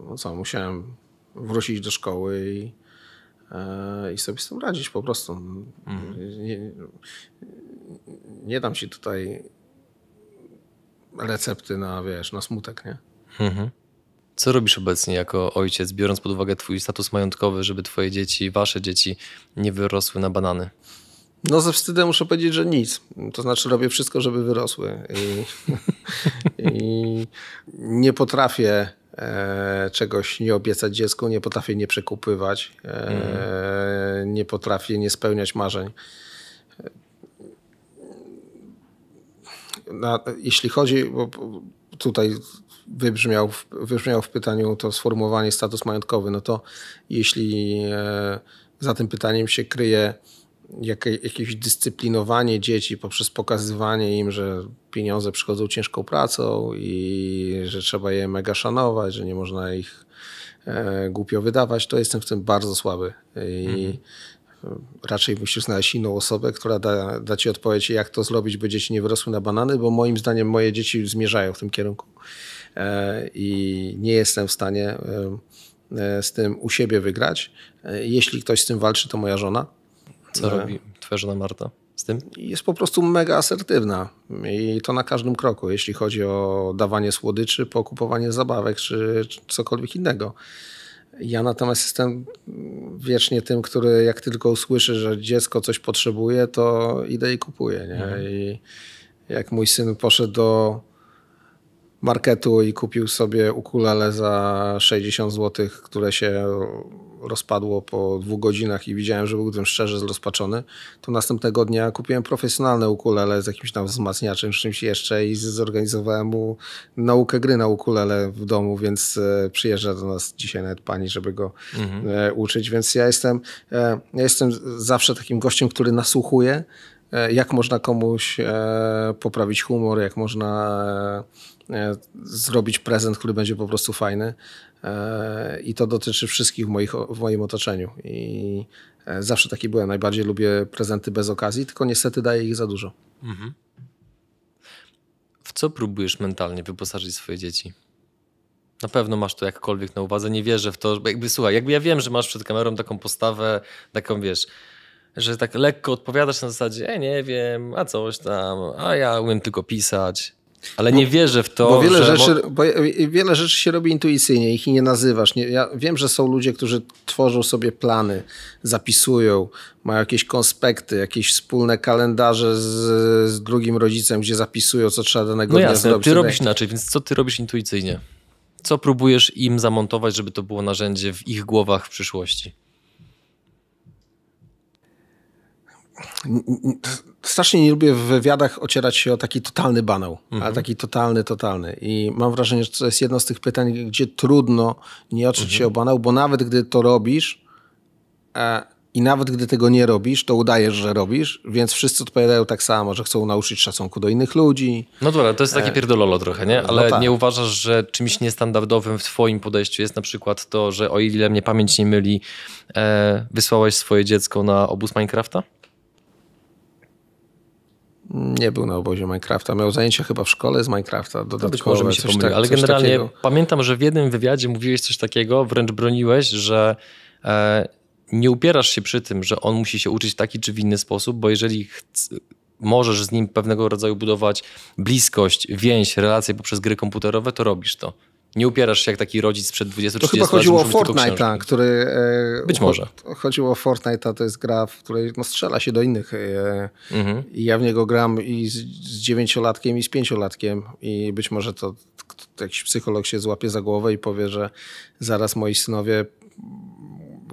No co, musiałem wrócić do szkoły i, e, i sobie z tym radzić po prostu. Mhm. Nie, nie dam ci tutaj recepty na, wiesz, na smutek, nie? Mhm. Co robisz obecnie jako ojciec, biorąc pod uwagę twój status majątkowy, żeby twoje dzieci, wasze dzieci nie wyrosły na banany? No ze wstydem muszę powiedzieć, że nic. To znaczy robię wszystko, żeby wyrosły. I, i nie potrafię e, czegoś nie obiecać dziecku, nie potrafię nie przekupywać, e, mm. nie potrafię nie spełniać marzeń. Na, jeśli chodzi, bo tutaj wybrzmiał, wybrzmiał w pytaniu to sformułowanie status majątkowy, no to jeśli e, za tym pytaniem się kryje jak, jakieś dyscyplinowanie dzieci poprzez pokazywanie im, że pieniądze przychodzą ciężką pracą i że trzeba je mega szanować, że nie można ich e, głupio wydawać, to jestem w tym bardzo słaby. I mhm. Raczej musisz znaleźć inną osobę, która da, da ci odpowiedź, jak to zrobić, by dzieci nie wyrosły na banany, bo moim zdaniem moje dzieci zmierzają w tym kierunku. E, I nie jestem w stanie e, e z tym u siebie wygrać. E, jeśli ktoś z tym walczy, to moja żona co no. robi twoja żona Marta? z tym? Jest po prostu mega asertywna i to na każdym kroku, jeśli chodzi o dawanie słodyczy, pokupowanie zabawek czy, czy cokolwiek innego. Ja natomiast jestem wiecznie tym, który jak tylko usłyszy, że dziecko coś potrzebuje, to idę i kupuję. Nie? Mhm. I jak mój syn poszedł do marketu i kupił sobie ukulele za 60 zł, które się rozpadło po dwóch godzinach i widziałem, że był szczerze zrozpaczony, to następnego dnia kupiłem profesjonalne ukulele z jakimś tam wzmacniaczem, z czymś jeszcze i zorganizowałem mu naukę gry na ukulele w domu, więc e, przyjeżdża do nas dzisiaj nawet pani, żeby go mhm. E, uczyć, więc ja jestem, e, ja jestem zawsze takim gościem, który nasłuchuje, E, jak można komuś e, poprawić humor, jak można e, zrobić prezent, który będzie po prostu fajny. I to dotyczy wszystkich w, moich, w moim otoczeniu. I zawsze taki byłem. Najbardziej lubię prezenty bez okazji, tylko niestety daję ich za dużo. Mhm. W co próbujesz mentalnie wyposażyć swoje dzieci? Na pewno masz to jakkolwiek na uwadze. Nie wierzę w to. Jakby, słuchaj, jakby ja wiem, że masz przed kamerą taką postawę, taką wiesz że tak lekko odpowiadasz na zasadzie, e, nie wiem, a coś tam, a ja umiem tylko pisać. Ale bo, nie wierzę w to. Bo wiele, że... rzeczy, bo wiele rzeczy się robi intuicyjnie, ich nie nazywasz. Nie, ja wiem, że są ludzie, którzy tworzą sobie plany, zapisują, mają jakieś konspekty, jakieś wspólne kalendarze z, z drugim rodzicem, gdzie zapisują, co trzeba danego no dnia jasne, zrobić. Ty robisz tak. inaczej, więc co ty robisz intuicyjnie? Co próbujesz im zamontować, żeby to było narzędzie w ich głowach w przyszłości? strasznie nie lubię w wywiadach ocierać się o taki totalny banał, mhm. ale taki totalny, totalny. I mam wrażenie, że to jest jedno z tych pytań, gdzie trudno nie oczyć mhm. się o mhm. banał, bo nawet gdy to robisz e, i nawet gdy tego nie robisz, to udajesz, że robisz, więc wszyscy odpowiadają tak samo, że chcą nauczyć szacunku do innych ludzi. No dobra, to jest takie pierdololo trochę, nie? No ale no nie uważasz, że czymś niestandardowym w twoim podejściu jest na przykład to, że o ile mnie pamięć nie myli, e, wysłałeś swoje dziecko na obóz Minecrafta? nie był na obozie Minecrafta. Miał zajęcia chyba w szkole z Minecrafta dodatkowo. No, być może mi się pomyli, tak, ale generalnie takiego. pamiętam, że w jednym wywiadzie mówiłeś coś takiego, wręcz broniłeś, że e, nie upierasz się przy tym, że on musi się uczyć w taki czy w inny sposób, bo jeżeli możesz z nim pewnego rodzaju budować bliskość, więź, relacje poprzez gry komputerowe, to robisz to nie upierasz się jak taki rodzic przed 20 To chyba chodziło o Fortnite'a, tak, który... E, być może. Chodziło o Fortnite'a, to jest gra, w której no, strzela się do innych. E, mhm. I ja w niego gram i z, z dziewięciolatkiem, i z pięciolatkiem. I być może to, to jakiś psycholog się złapie za głowę i powie, że zaraz moi synowie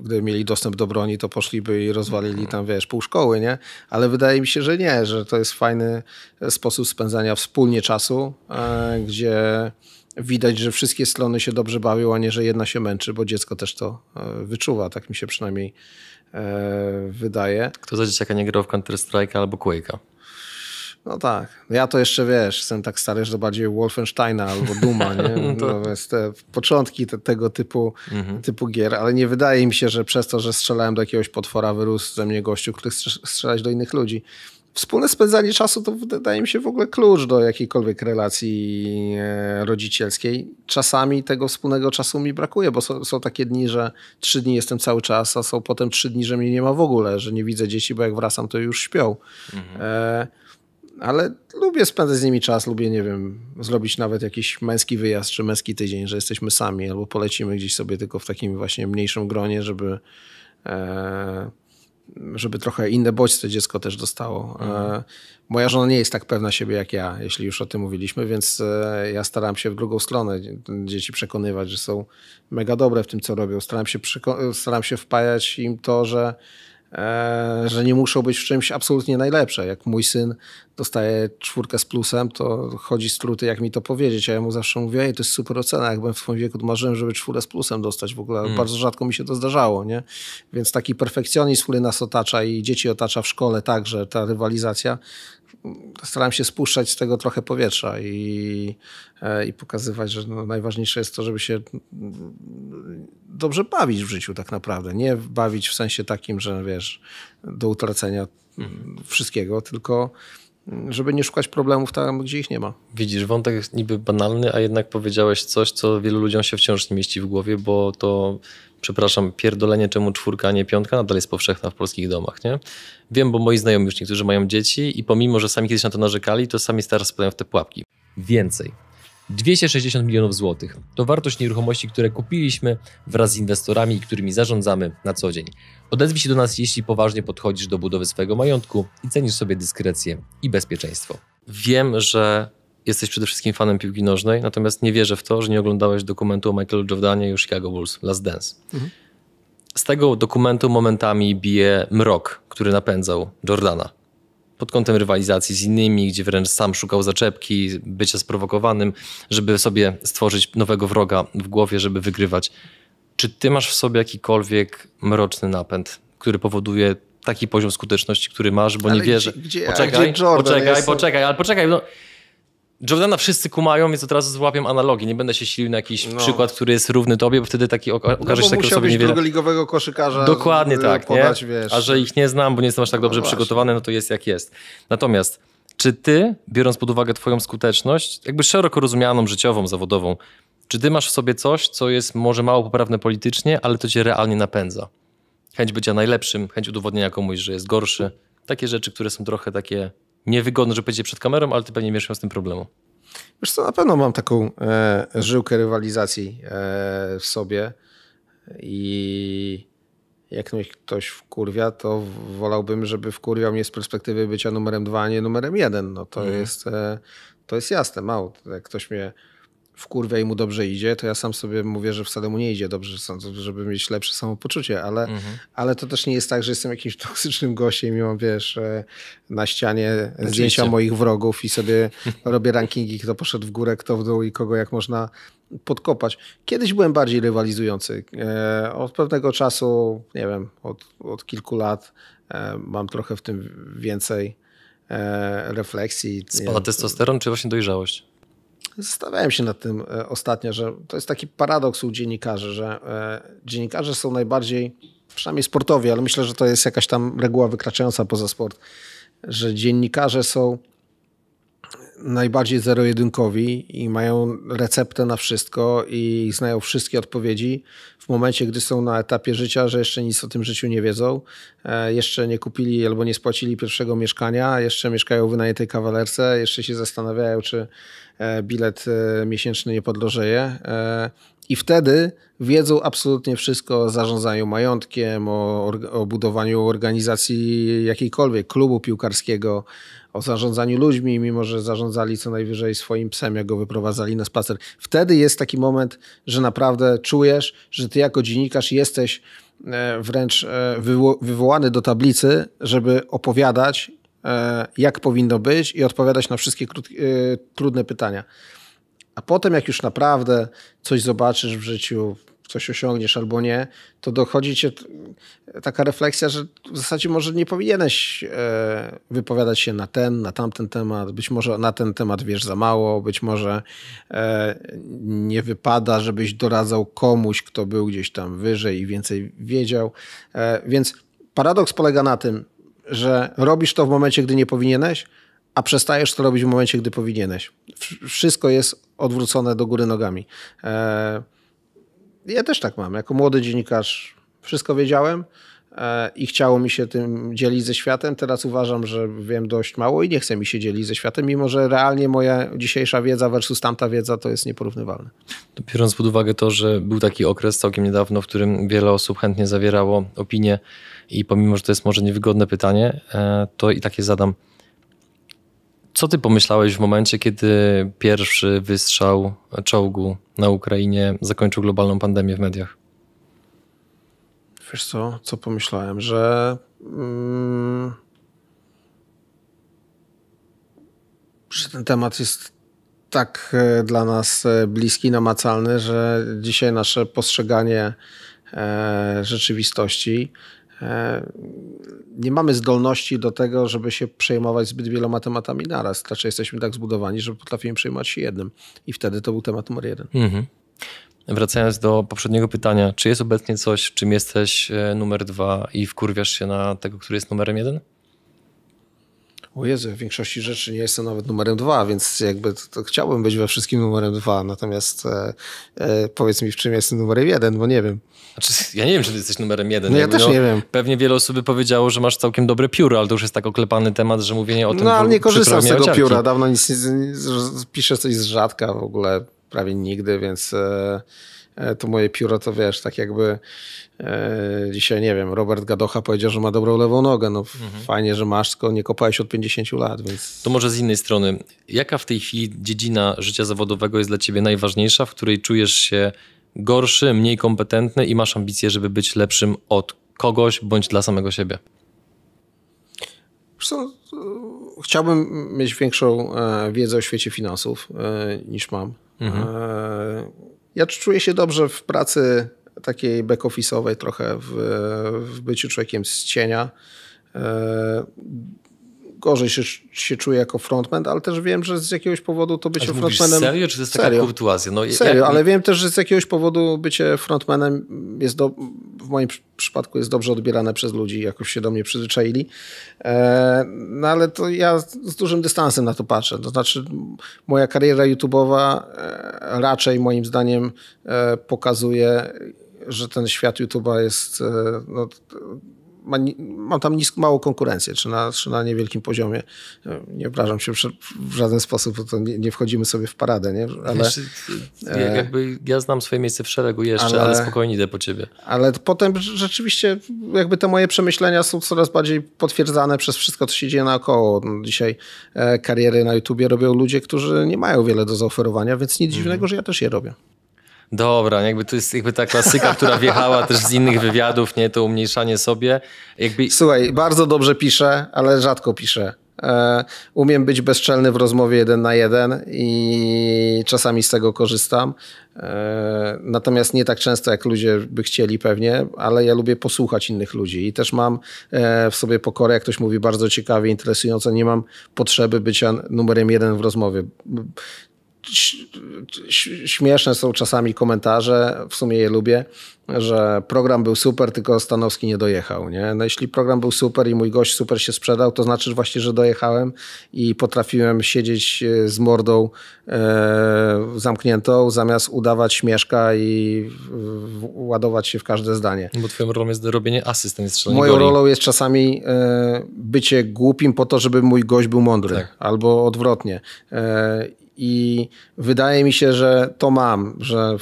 gdyby mieli dostęp do broni, to poszliby i rozwalili mhm. tam, wiesz, pół szkoły, nie? Ale wydaje mi się, że nie, że to jest fajny sposób spędzania wspólnie czasu, e, gdzie widać, że wszystkie strony się dobrze bawią, a nie, że jedna się męczy, bo dziecko też to e, wyczuwa, tak mi się przynajmniej e, wydaje. Kto za dzieciaka nie grał w counter strike albo Quake'a? No tak. Ja to jeszcze, wiesz, jestem tak stary, że to bardziej Wolfensteina albo Duma, nie? No, no, no, więc te początki te, tego typu, mhm. typu gier, ale nie wydaje mi się, że przez to, że strzelałem do jakiegoś potwora, wyrósł ze mnie gościu, który strzelać do innych ludzi wspólne spędzanie czasu to wydaje mi się w ogóle klucz do jakiejkolwiek relacji e, rodzicielskiej. Czasami tego wspólnego czasu mi brakuje, bo są, są, takie dni, że trzy dni jestem cały czas, a są potem trzy dni, że mnie nie ma w ogóle, że nie widzę dzieci, bo jak wracam, to już śpią. Mhm. E, ale lubię spędzać z nimi czas, lubię, nie wiem, zrobić nawet jakiś męski wyjazd czy męski tydzień, że jesteśmy sami albo polecimy gdzieś sobie tylko w takim właśnie mniejszym gronie, żeby e, żeby trochę inne bodźce dziecko też dostało. E, mhm. Moja żona nie jest tak pewna siebie jak ja, jeśli już o tym mówiliśmy, więc e, ja staram się w drugą stronę dzieci przekonywać, że są mega dobre w tym, co robią. Staram się, staram się wpajać im to, że E, że nie muszą być w czymś absolutnie najlepsze. Jak mój syn dostaje czwórkę z plusem, to chodzi z truty, jak mi to powiedzieć. A ja mu zawsze mówię, Ej, to jest super ocena. Jakbym w swoim wieku marzyłem, żeby czwórkę z plusem dostać. W ogóle mm. bardzo rzadko mi się to zdarzało. Nie? Więc taki perfekcjonizm, który nas otacza i dzieci otacza w szkole także, ta rywalizacja staram się spuszczać z tego trochę powietrza i, e, i pokazywać, że no najważniejsze jest to, żeby się mm, dobrze bawić w życiu tak naprawdę. Nie bawić w sensie takim, że wiesz, do utracenia mhm. wszystkiego, tylko żeby nie szukać problemów tam, gdzie ich nie ma. Widzisz, wątek jest niby banalny, a jednak powiedziałeś coś, co wielu ludziom się wciąż nie mieści w głowie, bo to, przepraszam, pierdolenie czemu czwórka, a nie piątka nadal jest powszechna w polskich domach, nie? Wiem, bo moi znajomi już niektórzy mają dzieci i pomimo, że sami kiedyś na to narzekali, to sami teraz spadają w te pułapki. Więcej 260 milionów złotych to wartość nieruchomości, które kupiliśmy wraz z inwestorami i którymi zarządzamy na co dzień. Odezwij się do nas, jeśli poważnie podchodzisz do budowy swojego majątku i cenisz sobie dyskrecję i bezpieczeństwo. Wiem, że jesteś przede wszystkim fanem piłki nożnej, natomiast nie wierzę w to, że nie oglądałeś dokumentu o Michaelu Jordanie i o Chicago Bulls Last Dance. Mhm. Z tego dokumentu momentami bije mrok, który napędzał Jordana pod kątem rywalizacji z innymi, gdzie wręcz sam szukał zaczepki, bycia sprowokowanym, żeby sobie stworzyć nowego wroga w głowie, żeby wygrywać. Czy ty masz w sobie jakikolwiek mroczny napęd, który powoduje taki poziom skuteczności, który masz, bo ale nie wierzę. Gdzie, gdzie, poczekaj, gdzie Jordan, poczekaj, poczekaj, ale poczekaj. No, Jordana wszyscy kumają, więc od razu złapiam analogię. Nie będę się silił na jakiś no. przykład, który jest równy tobie, bo wtedy taki oka okaże no, się takiej osoby niewiele. ligowego koszykarza. Dokładnie tak, podać, nie? Wiesz. A że ich nie znam, bo nie jestem aż tak no dobrze no przygotowany, no to jest jak jest. Natomiast czy ty, biorąc pod uwagę twoją skuteczność, jakby szeroko rozumianą, życiową, zawodową, czy ty masz w sobie coś, co jest może mało poprawne politycznie, ale to cię realnie napędza? Chęć bycia najlepszym, chęć udowodnienia komuś, że jest gorszy. Takie rzeczy, które są trochę takie niewygodne, że będzie przed kamerą, ale ty pewnie miesz z tym problemu. Wiesz co, na pewno mam taką e, żyłkę rywalizacji e, w sobie i jak mnie ktoś wkurwia, to wolałbym, żeby wkurwiał mnie z perspektywy bycia numerem dwa, a nie numerem jeden. No to, mm. jest, e, to jest jasne, mało. Jak ktoś mnie w kurwę i mu dobrze idzie, to ja sam sobie mówię, że wcale mu nie idzie dobrze, żeby mieć lepsze samopoczucie, ale, mhm. ale to też nie jest tak, że jestem jakimś toksycznym gościem i mam, wiesz, e, na ścianie Oczywiście. zdjęcia moich wrogów i sobie robię rankingi, kto poszedł w górę, kto w dół i kogo jak można podkopać. Kiedyś byłem bardziej rywalizujący. E, od pewnego czasu, nie wiem, od, od kilku lat e, mam trochę w tym więcej refleksji. Spada testosteron czy właśnie dojrzałość? Zastanawiałem się nad tym e, ostatnio, że to jest taki paradoks u dziennikarzy, że e, dziennikarze są najbardziej, przynajmniej sportowi, ale myślę, że to jest jakaś tam reguła wykraczająca poza sport, że dziennikarze są najbardziej zero-jedynkowi i mają receptę na wszystko i znają wszystkie odpowiedzi w momencie, gdy są na etapie życia, że jeszcze nic o tym życiu nie wiedzą, e, jeszcze nie kupili albo nie spłacili pierwszego mieszkania, jeszcze mieszkają w wynajętej kawalerce, jeszcze się zastanawiają, czy e, bilet e, miesięczny nie podrożeje. I wtedy wiedzą absolutnie wszystko o zarządzaniu majątkiem, o, o budowaniu organizacji jakiejkolwiek, klubu piłkarskiego, o zarządzaniu ludźmi, mimo że zarządzali co najwyżej swoim psem, jak go wyprowadzali na spacer. Wtedy jest taki moment, że naprawdę czujesz, że ty jako dziennikarz jesteś e, wręcz e, wywołany do tablicy, żeby opowiadać, e, jak powinno być i odpowiadać na wszystkie trudne pytania. A potem, jak już naprawdę coś zobaczysz w życiu, coś osiągniesz albo nie, to dochodzi cię taka refleksja, że w zasadzie może nie powinieneś e, wypowiadać się na ten, na tamten temat, być może na ten temat wiesz za mało, być może e, nie wypada, żebyś doradzał komuś, kto był gdzieś tam wyżej i więcej wiedział. E, więc paradoks polega na tym, że robisz to w momencie, gdy nie powinieneś, a przestajesz to robić w momencie, gdy powinieneś. Wszystko jest odwrócone do góry nogami ja też tak mam. Jako młody dziennikarz wszystko wiedziałem e, i chciało mi się tym dzielić ze światem. Teraz uważam, że wiem dość mało i nie chcę mi się dzielić ze światem, mimo że realnie moja dzisiejsza wiedza versus tamta wiedza to jest nieporównywalne. Biorąc pod uwagę to, że był taki okres całkiem niedawno, w którym wiele osób chętnie zawierało opinie i pomimo, że to jest może niewygodne pytanie, e, to i takie zadam. Co ty pomyślałeś w momencie, kiedy pierwszy wystrzał czołgu na Ukrainie zakończył globalną pandemię w mediach? Wiesz co, co pomyślałem, że. Mm, że ten temat jest tak e, dla nas e, bliski, namacalny, że dzisiaj nasze postrzeganie e, rzeczywistości nie mamy zdolności do tego, żeby się przejmować zbyt wieloma tematami naraz. Raczej znaczy, jesteśmy tak zbudowani, że potrafimy przejmować się jednym. I wtedy to był temat numer jeden. Mhm. Wracając do poprzedniego pytania, czy jest obecnie coś, czym jesteś e, numer dwa i wkurwiasz się na tego, który jest numerem jeden? bo Jezu, w większości rzeczy nie jestem nawet numerem dwa, więc jakby to, to chciałbym być we wszystkim numerem dwa, natomiast e, e, powiedz mi, w czym jestem numerem jeden, bo nie wiem. Znaczy, ja nie wiem, czy ty jesteś numerem jeden. No, ja też no, nie wiem. Pewnie wiele osób powiedziało, że masz całkiem dobre pióro, ale to już jest tak oklepany temat, że mówienie o tym... No, ale nie korzystam z tego ciarki. pióra, dawno nic, nic, piszę coś z rzadka w ogóle, prawie nigdy, więc... E, e to moje pióro to wiesz, tak jakby E, dzisiaj, nie wiem, Robert Gadocha powiedział, że ma dobrą lewą nogę. No, mhm. Fajnie, że masz, tylko nie kopałeś od 50 lat. Więc... To może z innej strony. Jaka w tej chwili dziedzina życia zawodowego jest dla ciebie najważniejsza, w której czujesz się gorszy, mniej kompetentny i masz ambicje, żeby być lepszym od kogoś bądź dla samego siebie? chciałbym mieć większą e, wiedzę o świecie finansów e, niż mam. Mhm. Ja czuję się dobrze w pracy takiej back-office'owej trochę w, w byciu człowiekiem z cienia e, gorzej się, się czuję jako frontman, ale też wiem, że z jakiegoś powodu to bycie frontmanem... serio, czy to jest taka serio. kurtuazja? No, serio, jak... ale wiem też, że z jakiegoś powodu bycie frontmanem jest do... w moim przypadku jest dobrze odbierane przez ludzi, jakoś się do mnie przyzwyczaili. E, no ale to ja z dużym dystansem na to patrzę. To znaczy moja kariera YouTube'owa e, raczej moim zdaniem e, pokazuje, że ten świat YouTube'a jest... No, ma, mam tam nisk, małą konkurencję, czy na, czy na niewielkim poziomie. E, nie obrażam się w żaden sposób, bo to nie, nie wchodzimy sobie w paradę, nie? Ale, Wiesz, e, jakby ja znam swoje miejsce w szeregu jeszcze, ale, ale spokojnie idę po ciebie. Ale potem rzeczywiście jakby te moje przemyślenia są coraz bardziej potwierdzane przez wszystko, co się dzieje naokoło. No, dzisiaj e, kariery na YouTubie robią ludzie, którzy nie mają wiele do zaoferowania, więc nic mhm. dziwnego, że ja też je robię. Dobra, no jakby to jest jakby ta klasyka, która wjechała też z innych wywiadów, nie? To umniejszanie sobie. Jakby... Słuchaj, bardzo dobrze piszę, ale rzadko piszę. E, umiem być bezczelny w rozmowie jeden na jeden i czasami z tego korzystam. E, natomiast nie tak często, jak ludzie by chcieli pewnie, ale ja lubię posłuchać innych ludzi i też mam e, w sobie pokorę, jak ktoś mówi bardzo ciekawie, interesująco, nie mam potrzeby bycia numerem jeden w rozmowie śmieszne są czasami komentarze, w sumie je lubię, że program był super, tylko Stanowski nie dojechał. Nie? No jeśli program był super i mój gość super się sprzedał, to znaczy właśnie, że dojechałem i potrafiłem siedzieć e, z mordą e, zamkniętą, zamiast udawać śmieszka i ładować się w każde zdanie. Bo twoją rolą jest robienie asystent Moją goli. rolą jest czasami e, bycie głupim po to, żeby mój gość był mądry. Tak. Albo odwrotnie. E, i wydaje mi się, że to mam, że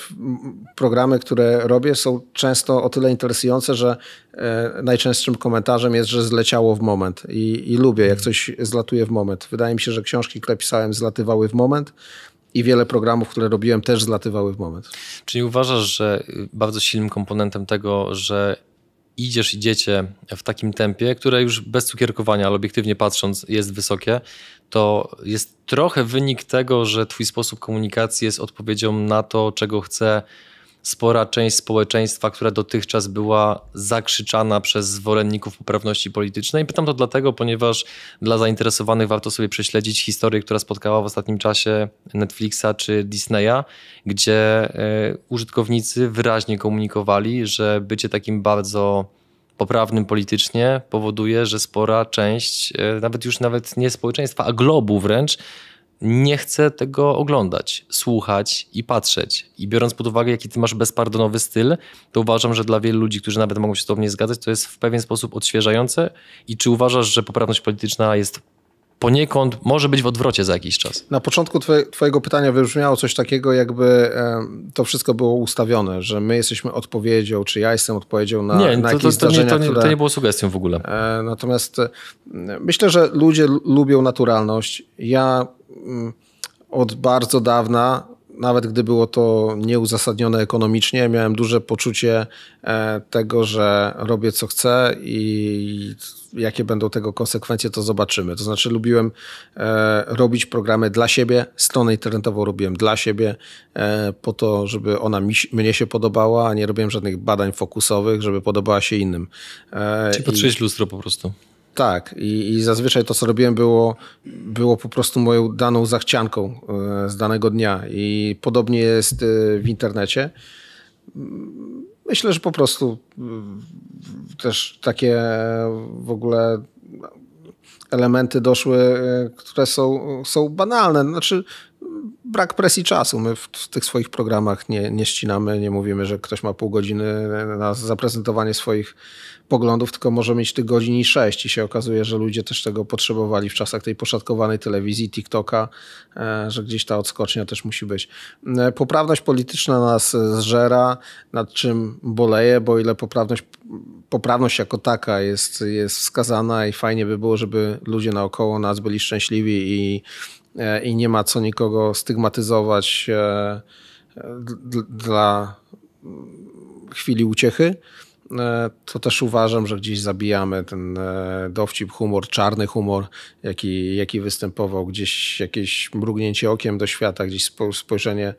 programy, które robię, są często o tyle interesujące, że e, najczęstszym komentarzem jest, że zleciało w moment. I, i lubię, jak coś zlatuje w moment. Wydaje mi się, że książki, które pisałem, zlatywały w moment i wiele programów, które robiłem, też zlatywały w moment. Czyli uważasz, że y, bardzo silnym komponentem tego, że idziesz, idziecie w takim tempie, które już bez cukierkowania, ale obiektywnie patrząc jest wysokie, to jest trochę wynik tego, że Twój sposób komunikacji jest odpowiedzią na to, czego chce spora część społeczeństwa, która dotychczas była zakrzyczana przez zwolenników poprawności politycznej. Pytam to dlatego, ponieważ dla zainteresowanych warto sobie prześledzić historię, która spotkała w ostatnim czasie Netflixa czy Disneya, gdzie e, użytkownicy wyraźnie komunikowali, że bycie takim bardzo poprawnym politycznie powoduje, że spora część, e, nawet już nawet nie społeczeństwa, a globu wręcz, nie chce tego oglądać, słuchać i patrzeć. I biorąc pod uwagę, jaki ty masz bezpardonowy styl, to uważam, że dla wielu ludzi, którzy nawet mogą się z tobą nie zgadzać, to jest w pewien sposób odświeżające. I czy uważasz, że poprawność polityczna jest poniekąd może być w odwrocie za jakiś czas. Na początku twoje, Twojego pytania wybrzmiało coś takiego, jakby e, to wszystko było ustawione, że my jesteśmy odpowiedzią, czy ja jestem odpowiedzią na, nie, na to, jakieś to, to, nie, to, nie, które... to nie było sugestią w ogóle. E, natomiast e, myślę, że ludzie lubią naturalność. Ja m, mm, od bardzo dawna nawet gdy było to nieuzasadnione ekonomicznie, miałem duże poczucie e, tego, że robię co chcę i jakie będą tego konsekwencje, to zobaczymy. To znaczy, lubiłem e, robić programy dla siebie, stronę internetową robiłem dla siebie, e, po to, żeby ona mi, mnie się podobała, a nie robiłem żadnych badań fokusowych, żeby podobała się innym. Czy patrzyłeś I... lustro po prostu. Tak, i, i zazwyczaj to, co robiłem, było, było po prostu moją daną zachcianką e, z danego dnia. I podobnie jest e, w internecie. Myślę, że po prostu też takie w ogóle elementy doszły, e, które są, są banalne. Znaczy, brak presji czasu. My w, tych swoich programach nie, nie ścinamy, nie mówimy, że ktoś ma pół godziny na zaprezentowanie swoich poglądów, tylko może mieć tych godzin i sześć. I się okazuje, że ludzie też tego potrzebowali w czasach tej poszatkowanej telewizji, TikToka, e, że gdzieś ta odskocznia też musi być. E, poprawność polityczna nas zżera, nad czym boleje, bo ile poprawność, poprawność jako taka jest, jest wskazana i fajnie by było, żeby ludzie naokoło nas byli szczęśliwi i E, i nie ma co nikogo stygmatyzować e, dla chwili uciechy, e, to też uważam, że gdzieś zabijamy ten dowcip, humor, czarny humor, jaki, jaki występował, gdzieś jakieś mrugnięcie okiem do świata, gdzieś spojrzenie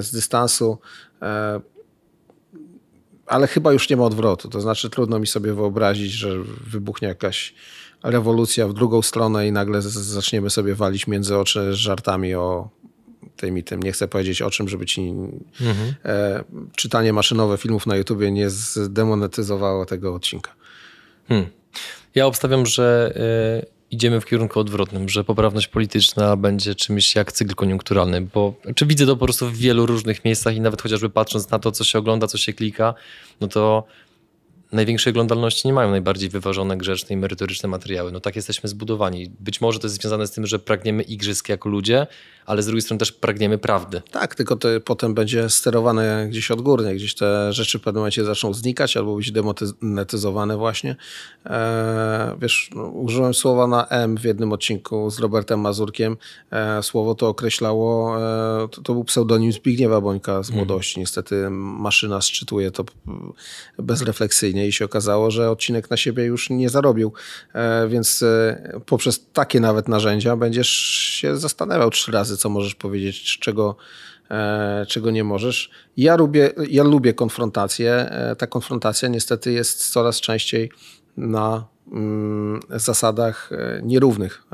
z dystansu. Ale chyba już nie ma odwrotu. To znaczy, trudno mi sobie wyobrazić, że wybuchnie jakaś rewolucja w drugą stronę i nagle zaczniemy sobie walić między oczy żartami o tym i tym. Nie chcę powiedzieć o czym, żeby ci mhm. E, czytanie maszynowe filmów na YouTubie nie zdemonetyzowało tego odcinka. Hmm. Ja obstawiam, że e, idziemy w kierunku odwrotnym, że poprawność polityczna będzie czymś jak cykl koniunkturalny, bo czy widzę to po prostu w wielu różnych miejscach i nawet chociażby patrząc na to, co się ogląda, co się klika, no to największej oglądalności nie mają najbardziej wyważone, grzeczne i merytoryczne materiały. No tak jesteśmy zbudowani. Być może to jest związane z tym, że pragniemy igrzysk jako ludzie, ale z drugiej strony też pragniemy prawdy. Tak, tylko to potem będzie sterowane gdzieś odgórnie, gdzieś te rzeczy w pewnym momencie zaczną znikać albo być demonetyzowane właśnie. E, wiesz, no, użyłem słowa na M w jednym odcinku z Robertem Mazurkiem. E, słowo to określało, e, to, to, był pseudonim Zbigniewa Bońka z mhm. młodości. Hmm. Niestety maszyna szczytuje to bezrefleksyjnie i się okazało, że odcinek na siebie już nie zarobił, więc poprzez takie nawet narzędzia będziesz się zastanawiał trzy razy co możesz powiedzieć, czego, e, czego nie możesz. Ja lubię, ja lubię konfrontację. E, ta konfrontacja niestety jest coraz częściej na mm, zasadach e, nierównych.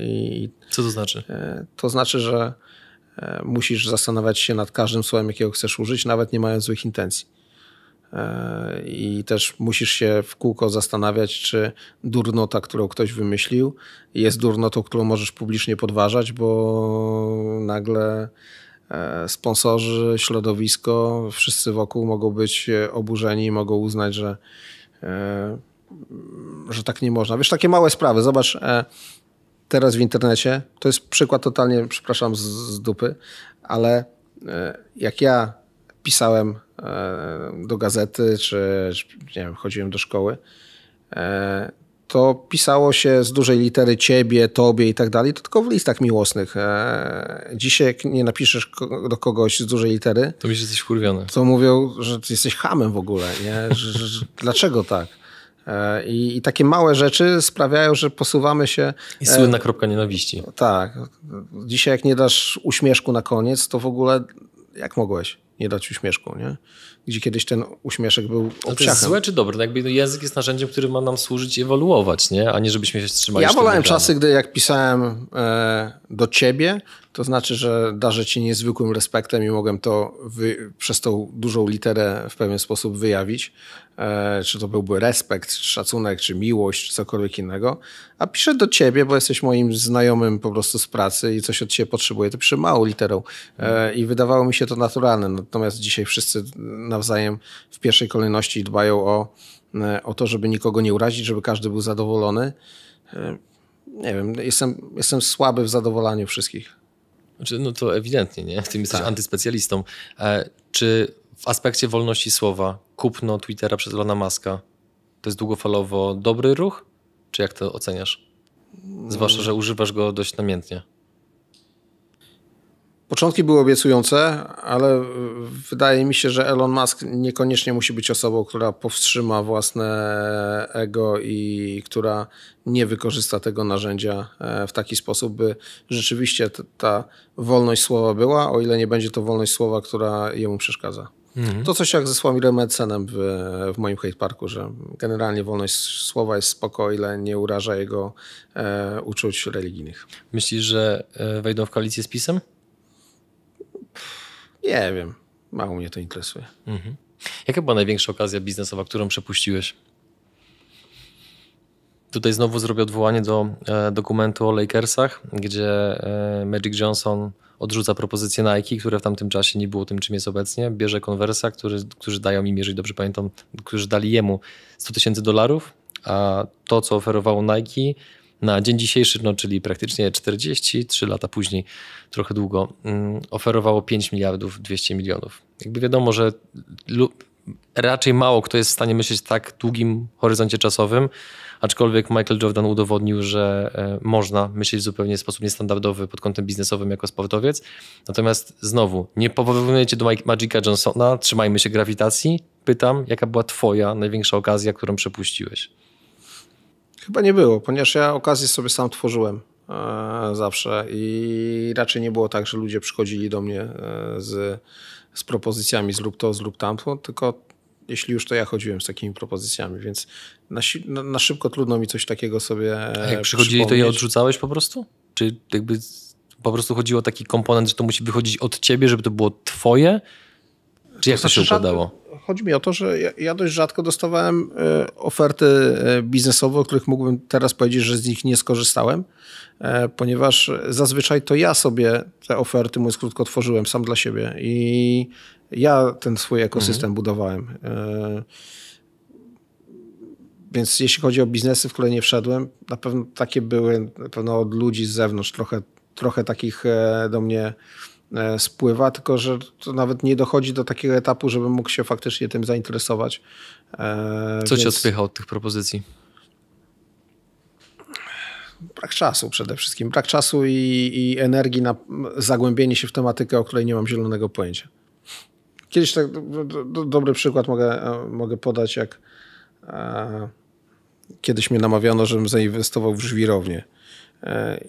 I Co to znaczy? To znaczy, że musisz zastanawiać się nad każdym słowem, jakiego chcesz użyć, nawet nie mając złych intencji E, I też musisz się w kółko zastanawiać, czy durnota, którą ktoś wymyślił, jest durnotą, którą możesz publicznie podważać, bo nagle e, sponsorzy, środowisko, wszyscy wokół mogą być e, oburzeni i mogą uznać, że, że tak nie można. Wiesz, takie małe sprawy. Zobacz, teraz w internecie, to jest przykład totalnie, przepraszam, z, z dupy, ale jak ja pisałem e, do gazety, czy, nie wiem, chodziłem do szkoły, e, to pisało się z dużej litery ciebie, tobie i tak dalej, to tylko w listach miłosnych. E, Dzisiaj, jak nie napiszesz do kogoś z dużej litery, to mi się jesteś kurwiony. To mówią, że ty jesteś hamem w ogóle, nie? dlaczego tak? I, I, takie małe rzeczy sprawiają, że posuwamy się. I słynna kropka nienawiści. Tak. Dzisiaj, jak nie dasz uśmieszku na koniec, to w ogóle jak mogłeś? nie dać uśmieszku, nie? Gdzie kiedyś ten uśmieszek był obciachem. To jest złe czy dobre? No jakby no język jest narzędziem, który ma nam służyć i ewoluować, nie? A nie żebyśmy się trzymali. Ja wolałem czasy, gdy jak pisałem e, do ciebie, to znaczy, że darzę ci niezwykłym respektem i mogłem to wy, przez tą dużą literę w pewien sposób wyjawić. E, czy to byłby respekt, czy szacunek, czy miłość, czy cokolwiek innego. A piszę do ciebie, bo jesteś moim znajomym po prostu z pracy i coś od ciebie potrzebuję, to piszę małą literą. E, I wydawało mi się to naturalne. No, Natomiast dzisiaj wszyscy nawzajem w pierwszej kolejności dbają o, e, o to, żeby nikogo nie urazić, żeby każdy był zadowolony. E, nie wiem, jestem, jestem słaby w zadowolaniu wszystkich. Znaczy, no to ewidentnie, nie? W tym jesteś tak. antyspecjalistą. E, czy w aspekcie wolności słowa kupno Twittera przez Lona Maska, to jest długofalowo dobry ruch? Czy jak to oceniasz? Zwłaszcza, że używasz go dość namiętnie. Początki były obiecujące, ale e, wydaje mi się, że Elon Musk niekoniecznie musi być osobą, która powstrzyma własne ego i która nie wykorzysta tego narzędzia e, w taki sposób, by rzeczywiście ta wolność słowa była, o ile nie będzie to wolność słowa, która jemu przeszkadza. Mhm. To coś jak ze Słamirem Edsenem w, w moim hate parku, że generalnie wolność słowa jest spoko, ile nie uraża jego e, uczuć religijnych. Myślisz, że e, wejdą w koalicję z PiSem? Nie wiem, mało mnie to interesuje. Mhm. Jaka była największa okazja biznesowa, którą przepuściłeś? Tutaj znowu zrobię odwołanie do e, dokumentu o Lakersach, gdzie e, Magic Johnson odrzuca propozycję Nike, które w tamtym czasie nie było tym, czym jest obecnie. Bierze konwersa, który, którzy dają im, jeżeli dobrze pamiętam, którzy dali jemu 100 tysięcy dolarów, a to, co oferowało Nike, na dzień dzisiejszy, no, czyli praktycznie 43 lata później, trochę długo, mm, oferowało 5 miliardów 200 milionów. Jakby wiadomo, że raczej mało kto jest w stanie myśleć w tak długim horyzoncie czasowym, aczkolwiek Michael Jordan udowodnił, że e, można myśleć zupełnie w sposób niestandardowy pod kątem biznesowym jako sportowiec. Natomiast znowu, nie porównujecie do Magica Johnsona, trzymajmy się grawitacji. Pytam, jaka była twoja największa okazja, którą przepuściłeś? Chyba nie było, ponieważ ja okazję sobie sam tworzyłem e, zawsze i raczej nie było tak, że ludzie przychodzili do mnie e, z, z propozycjami zrób to, zrób tamto, tylko jeśli już to ja chodziłem z takimi propozycjami, więc na, na szybko trudno mi coś takiego sobie e, A jak przychodzili, to je odrzucałeś po prostu? Czy jakby po prostu chodziło o taki komponent, że to musi wychodzić od ciebie, żeby to było twoje? Czy jak to, to się znaczy, układało? chodzi mi o to, że ja, ja dość rzadko dostawałem e, oferty e, biznesowe, o których mógłbym teraz powiedzieć, że z nich nie skorzystałem, e, ponieważ zazwyczaj to ja sobie te oferty, mówiąc krótko, tworzyłem sam dla siebie i ja ten swój ekosystem mhm. budowałem. Więc jeśli chodzi o biznesy, w które nie wszedłem, na pewno takie były na pewno od ludzi z zewnątrz, trochę, trochę takich do mnie E, spływa, tylko że to nawet nie dochodzi do takiego etapu, żebym mógł się faktycznie tym zainteresować. E, Co więc... odpycha od tych propozycji? Brak czasu przede wszystkim. Brak czasu i, i, energii na zagłębienie się w tematykę, o której nie mam zielonego pojęcia. Kiedyś tak, do, dobry przykład mogę, e, mogę podać, jak kiedyś mnie namawiano, żebym zainwestował w żwirownię.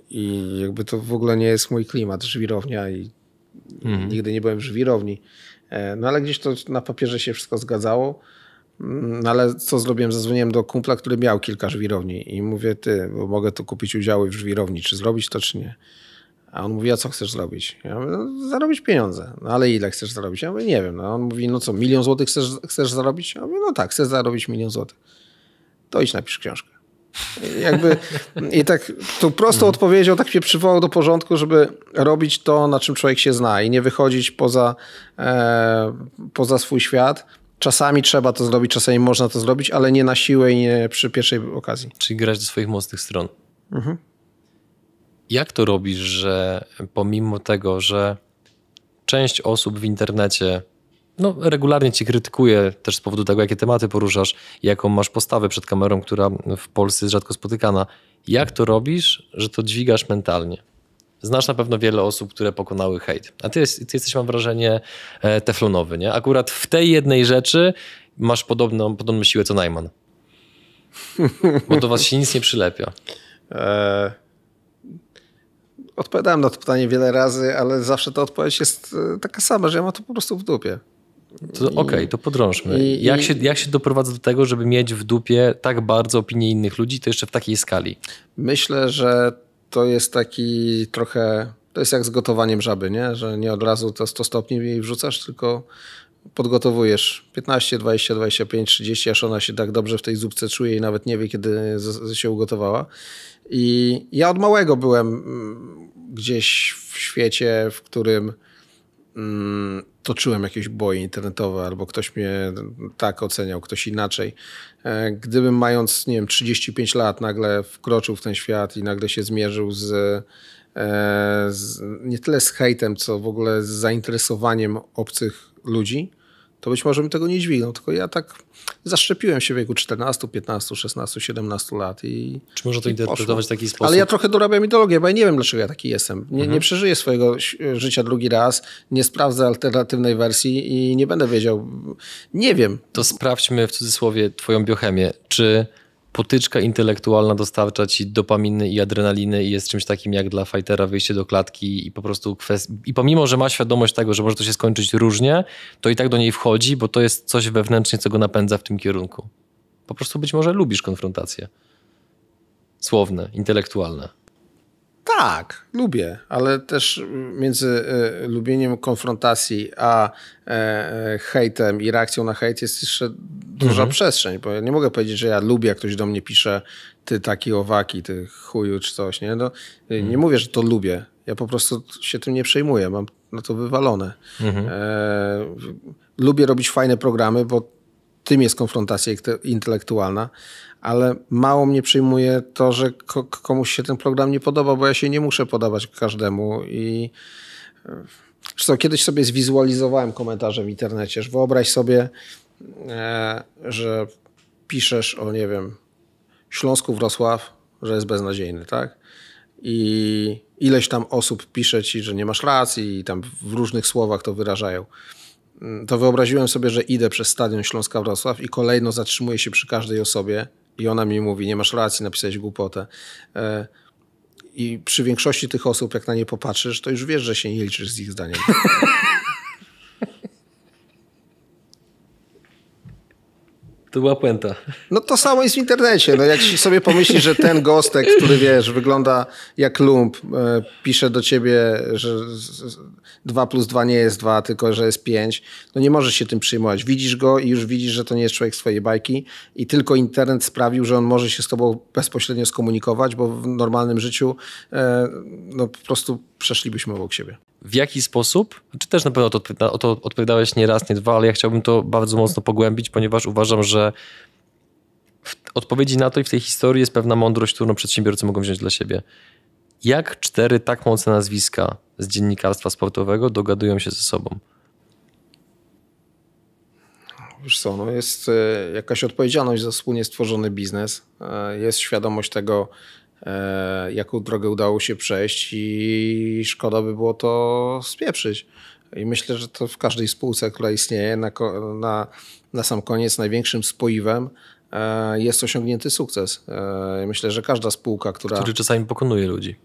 I jakby to w ogóle nie jest mój klimat, żwirownia i Mhm. Nigdy nie byłem w żwirowni. E, no ale gdzieś to na papierze się wszystko zgadzało. Mm, no ale co zrobiłem? Zadzwoniłem do kumpla, który miał kilka żwirowni i mówię, ty, bo mogę tu kupić udziały w żwirowni, czy zrobić to, czy nie. A on mówi, a co chcesz zrobić? Ja mówię, no, zarobić pieniądze. No ale ile chcesz zarobić? Ja mówię, nie wiem. No, on mówi, no co, milion złotych chcesz, chcesz zarobić? Ja mówię, no tak, chcę zarobić milion złotych. To idź napisz książkę. Jakby i tak tą prostą mhm. odpowiedzią tak się przywołał do porządku, żeby robić to, na czym człowiek się zna i nie wychodzić poza, e, poza swój świat. Czasami trzeba to zrobić, czasami można to zrobić, ale nie na siłę i nie przy pierwszej okazji. Czyli grać do swoich mocnych stron. Mhm. Jak to robisz, że pomimo tego, że część osób w internecie no, regularnie cię krytykuję też z powodu tego, jakie tematy poruszasz, jaką masz postawę przed kamerą, która w Polsce jest rzadko spotykana. Jak to robisz, że to dźwigasz mentalnie? Znasz na pewno wiele osób, które pokonały hejt. A ty, jest, ty jesteś, mam wrażenie, e, teflonowy, nie? Akurat w tej jednej rzeczy masz podobną, podobną siłę co Najman. Bo do was się nic nie przylepia. E, odpowiadałem na to pytanie wiele razy, ale zawsze ta odpowiedź jest e, taka sama, że ja mam to po prostu w dupie. Okej, okay, to podrążmy. I, jak, i, się, jak się doprowadza do tego, żeby mieć w dupie tak bardzo opinię innych ludzi, to jeszcze w takiej skali? Myślę, że to jest taki trochę. To jest jak z gotowaniem żaby, nie? że nie od razu to 100 stopni jej wrzucasz, tylko podgotowujesz 15, 20, 25, 30, aż ona się tak dobrze w tej zupce czuje i nawet nie wie, kiedy się ugotowała. I ja od małego byłem mm, gdzieś w świecie, w którym mm, toczyłem jakieś boje internetowe, albo ktoś mnie tak oceniał, ktoś inaczej. E, gdybym mając, nie wiem, 35 lat nagle wkroczył w ten świat i nagle się zmierzył z, e, z nie tyle z hejtem, co w ogóle z zainteresowaniem obcych ludzi, to być może bym tego nie dźwignął. Tylko ja tak zaszczepiłem się w wieku 14, 15, 16, 17 lat. i Czy można to interpretować w taki sposób? Ale ja trochę dorabiam ideologię, bo ja nie wiem, dlaczego ja taki jestem. Nie, mhm. nie przeżyję swojego życia drugi raz, nie sprawdzę alternatywnej wersji i nie będę wiedział. Nie wiem. To sprawdźmy w cudzysłowie twoją biochemię. Czy potyczka intelektualna dostarcza ci dopaminy i adrenaliny i jest czymś takim jak dla fightera wyjście do klatki i po prostu kwest... i pomimo, że ma świadomość tego, że może to się skończyć różnie, to i tak do niej wchodzi, bo to jest coś wewnętrznie, co go napędza w tym kierunku. Po prostu być może lubisz konfrontacje słowne, intelektualne. Tak, lubię, ale też między e, lubieniem konfrontacji a e, hejtem i reakcją na hejt jest jeszcze duża mhm. przestrzeń, bo ja nie mogę powiedzieć, że ja lubię, jak ktoś do mnie pisze ty taki owaki, ty chuju czy coś, nie? No, e, Nie mhm. mówię, że to lubię, ja po prostu się tym nie przejmuję, mam na to wywalone. Mhm. E, lubię robić fajne programy, bo tym jest konfrontacja intelektualna, ale mało mnie przyjmuje to, że komuś się ten program nie podoba, bo ja się nie muszę podawać każdemu i Zresztą e, kiedyś sobie zwizualizowałem komentarze w internecie, że wyobraź sobie, e, że piszesz o, nie wiem, Śląsku Wrocław, że jest beznadziejny, tak? I ileś tam osób pisze ci, że nie masz racji i tam w różnych słowach to wyrażają. Mm, to wyobraziłem sobie, że idę przez stadion Śląska Wrocław i kolejno zatrzymuję się przy każdej osobie i ona mi mówi, nie masz racji, napisałeś głupotę. E, I przy większości tych osób, jak na nie popatrzysz, to już wiesz, że się nie liczysz z ich zdaniem. To była puenta. No to samo jest w internecie. No jak sobie pomyślisz, że ten gostek, który wiesz, wygląda jak lump, e, pisze do ciebie, że 2 plus 2 nie jest 2, tylko że jest 5, no nie możesz się tym przyjmować. Widzisz go i już widzisz, że to nie jest człowiek swojej bajki i tylko internet sprawił, że on może się z tobą bezpośrednio skomunikować, bo w normalnym życiu e, no po prostu przeszlibyśmy obok siebie w jaki sposób, czy znaczy też na pewno to, o to odpowiadałeś nie raz, nie dwa, ale ja chciałbym to bardzo mocno pogłębić, ponieważ uważam, że że w odpowiedzi na to i w tej historii jest pewna mądrość, którą przedsiębiorcy mogą wziąć dla siebie. Jak cztery tak mocne nazwiska z dziennikarstwa sportowego dogadują się ze sobą? Wiesz co, no jest e, jakaś odpowiedzialność za wspólnie stworzony biznes, e, jest świadomość tego, e, jaką drogę udało się przejść i szkoda by było to spieprzyć. I myślę, że to w każdej spółce, która istnieje, na, na, na sam koniec największym spoiwem e, jest osiągnięty sukces. E, myślę, że każda spółka, która. Który czasami pokonuje ludzi.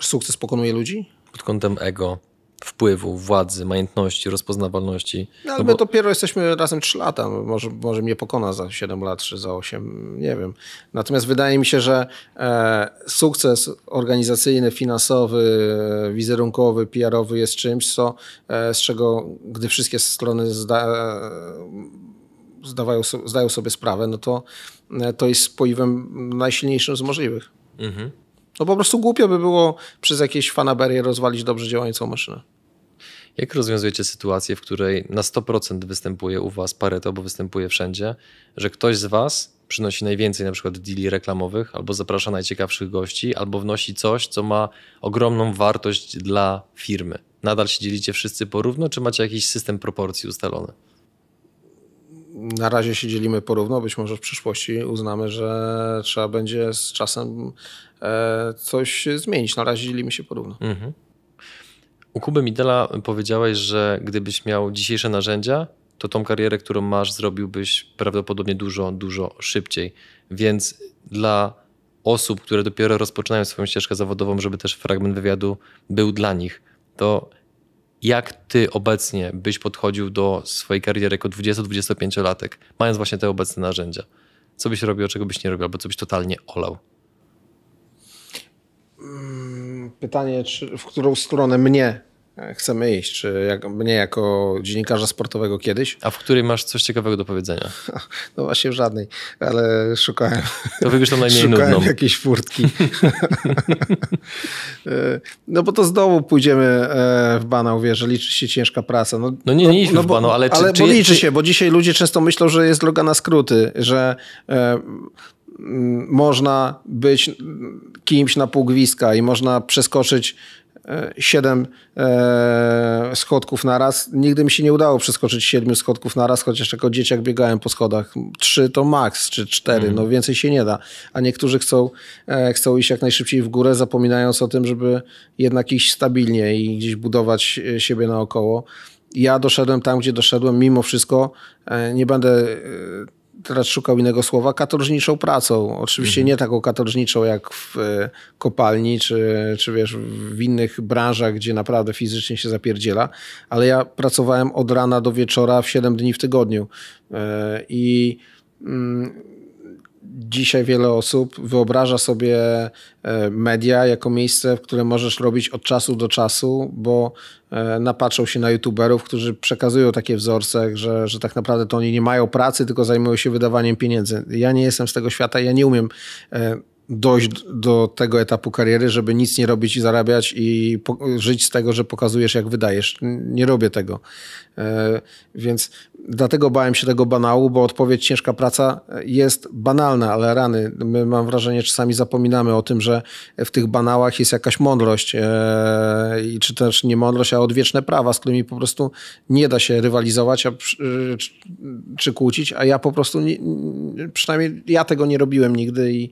Sukces pokonuje ludzi? Pod kątem ego wpływu, władzy, majątności, rozpoznawalności. No, no ale no bo... my dopiero jesteśmy razem 3 lata. Może, może mnie pokona za 7 lat, czy za 8, nie wiem. Natomiast wydaje mi się, że e, sukces organizacyjny, finansowy, e, wizerunkowy, PR-owy jest czymś, co, e, z czego gdy wszystkie strony zda, e, zdawają, zdają sobie sprawę, no to, e, to jest spoiwem najsilniejszym z możliwych. Mhm. No po prostu głupio by było przez jakieś fanaberie rozwalić dobrze działającą maszynę. Jak rozwiązujecie sytuację, w której na 100% występuje u was Pareto, bo występuje wszędzie, że ktoś z was przynosi najwięcej na przykład deali reklamowych, albo zaprasza najciekawszych gości, albo wnosi coś, co ma ogromną wartość dla firmy? Nadal się dzielicie wszyscy porówno, czy macie jakiś system proporcji ustalony? na razie się dzielimy porówno, być może w przyszłości uznamy, że trzeba będzie z czasem e, coś zmienić. Na razie dzielimy się porówno. Mhm. U Kuby Midela powiedziałeś, że gdybyś miał dzisiejsze narzędzia, to tą karierę, którą masz, zrobiłbyś prawdopodobnie dużo, dużo szybciej. Więc dla osób, które dopiero rozpoczynają swoją ścieżkę zawodową, żeby też fragment wywiadu był dla nich, to jak ty obecnie byś podchodził do swojej kariery jako 20-25-latek, mając właśnie te obecne narzędzia? Co byś robił, czego byś nie robił, albo co byś totalnie olał? Mm, pytanie, czy w którą stronę mnie chcemy iść, czy jak, mnie jako dziennikarza sportowego kiedyś. A w której masz coś ciekawego do powiedzenia? No właśnie w żadnej, ale szukałem. To wybierz tam najmniej szukałem nudną. jakiejś furtki. E, no bo to znowu pójdziemy e, w banał, wiesz, że liczy się ciężka praca. No, no nie, nie no, idźmy no, w banał, ale... Czy, ale czy bo liczy się, bo dzisiaj ludzie często myślą, że jest droga na skróty, że... E, można być kimś na pół i można przeskoczyć siedem e, schodków na raz. Nigdy mi się nie udało przeskoczyć siedmiu schodków na raz, chociaż jako dzieciak biegałem po schodach. Trzy to maks, czy cztery, mm. no więcej się nie da. A niektórzy chcą, e, chcą iść jak najszybciej w górę, zapominając o tym, żeby jednak iść stabilnie i gdzieś budować e, siebie naokoło. Ja doszedłem tam, gdzie doszedłem, mimo wszystko. Nie będę teraz szukał innego słowa, katorżniczą pracą. Oczywiście mhm. nie taką katorżniczą jak w e, kopalni, czy, czy wiesz, w innych branżach, gdzie naprawdę fizycznie się zapierdziela, ale ja pracowałem od rana do wieczora w 7 dni w tygodniu. E, I mm, dzisiaj wiele osób wyobraża sobie e, media jako miejsce, w które możesz robić od czasu do czasu, bo e, napatrzą się na youtuberów, którzy przekazują takie wzorce, że, że tak naprawdę to oni nie mają pracy, tylko zajmują się wydawaniem pieniędzy. Ja nie jestem z tego świata, ja nie umiem e, dojść do tego etapu kariery, żeby nic nie robić i zarabiać i żyć z tego, że pokazujesz, jak wydajesz. Nie robię tego. E, więc dlatego bałem się tego banału, bo odpowiedź ciężka praca e, jest banalna, ale rany. My mam wrażenie, czasami zapominamy o tym, że w tych banałach jest jakaś mądrość e, i czy też nie mądrość, a odwieczne prawa, z którymi po prostu nie da się rywalizować a, czy kłócić, a ja po prostu nie, przynajmniej ja tego nie robiłem nigdy i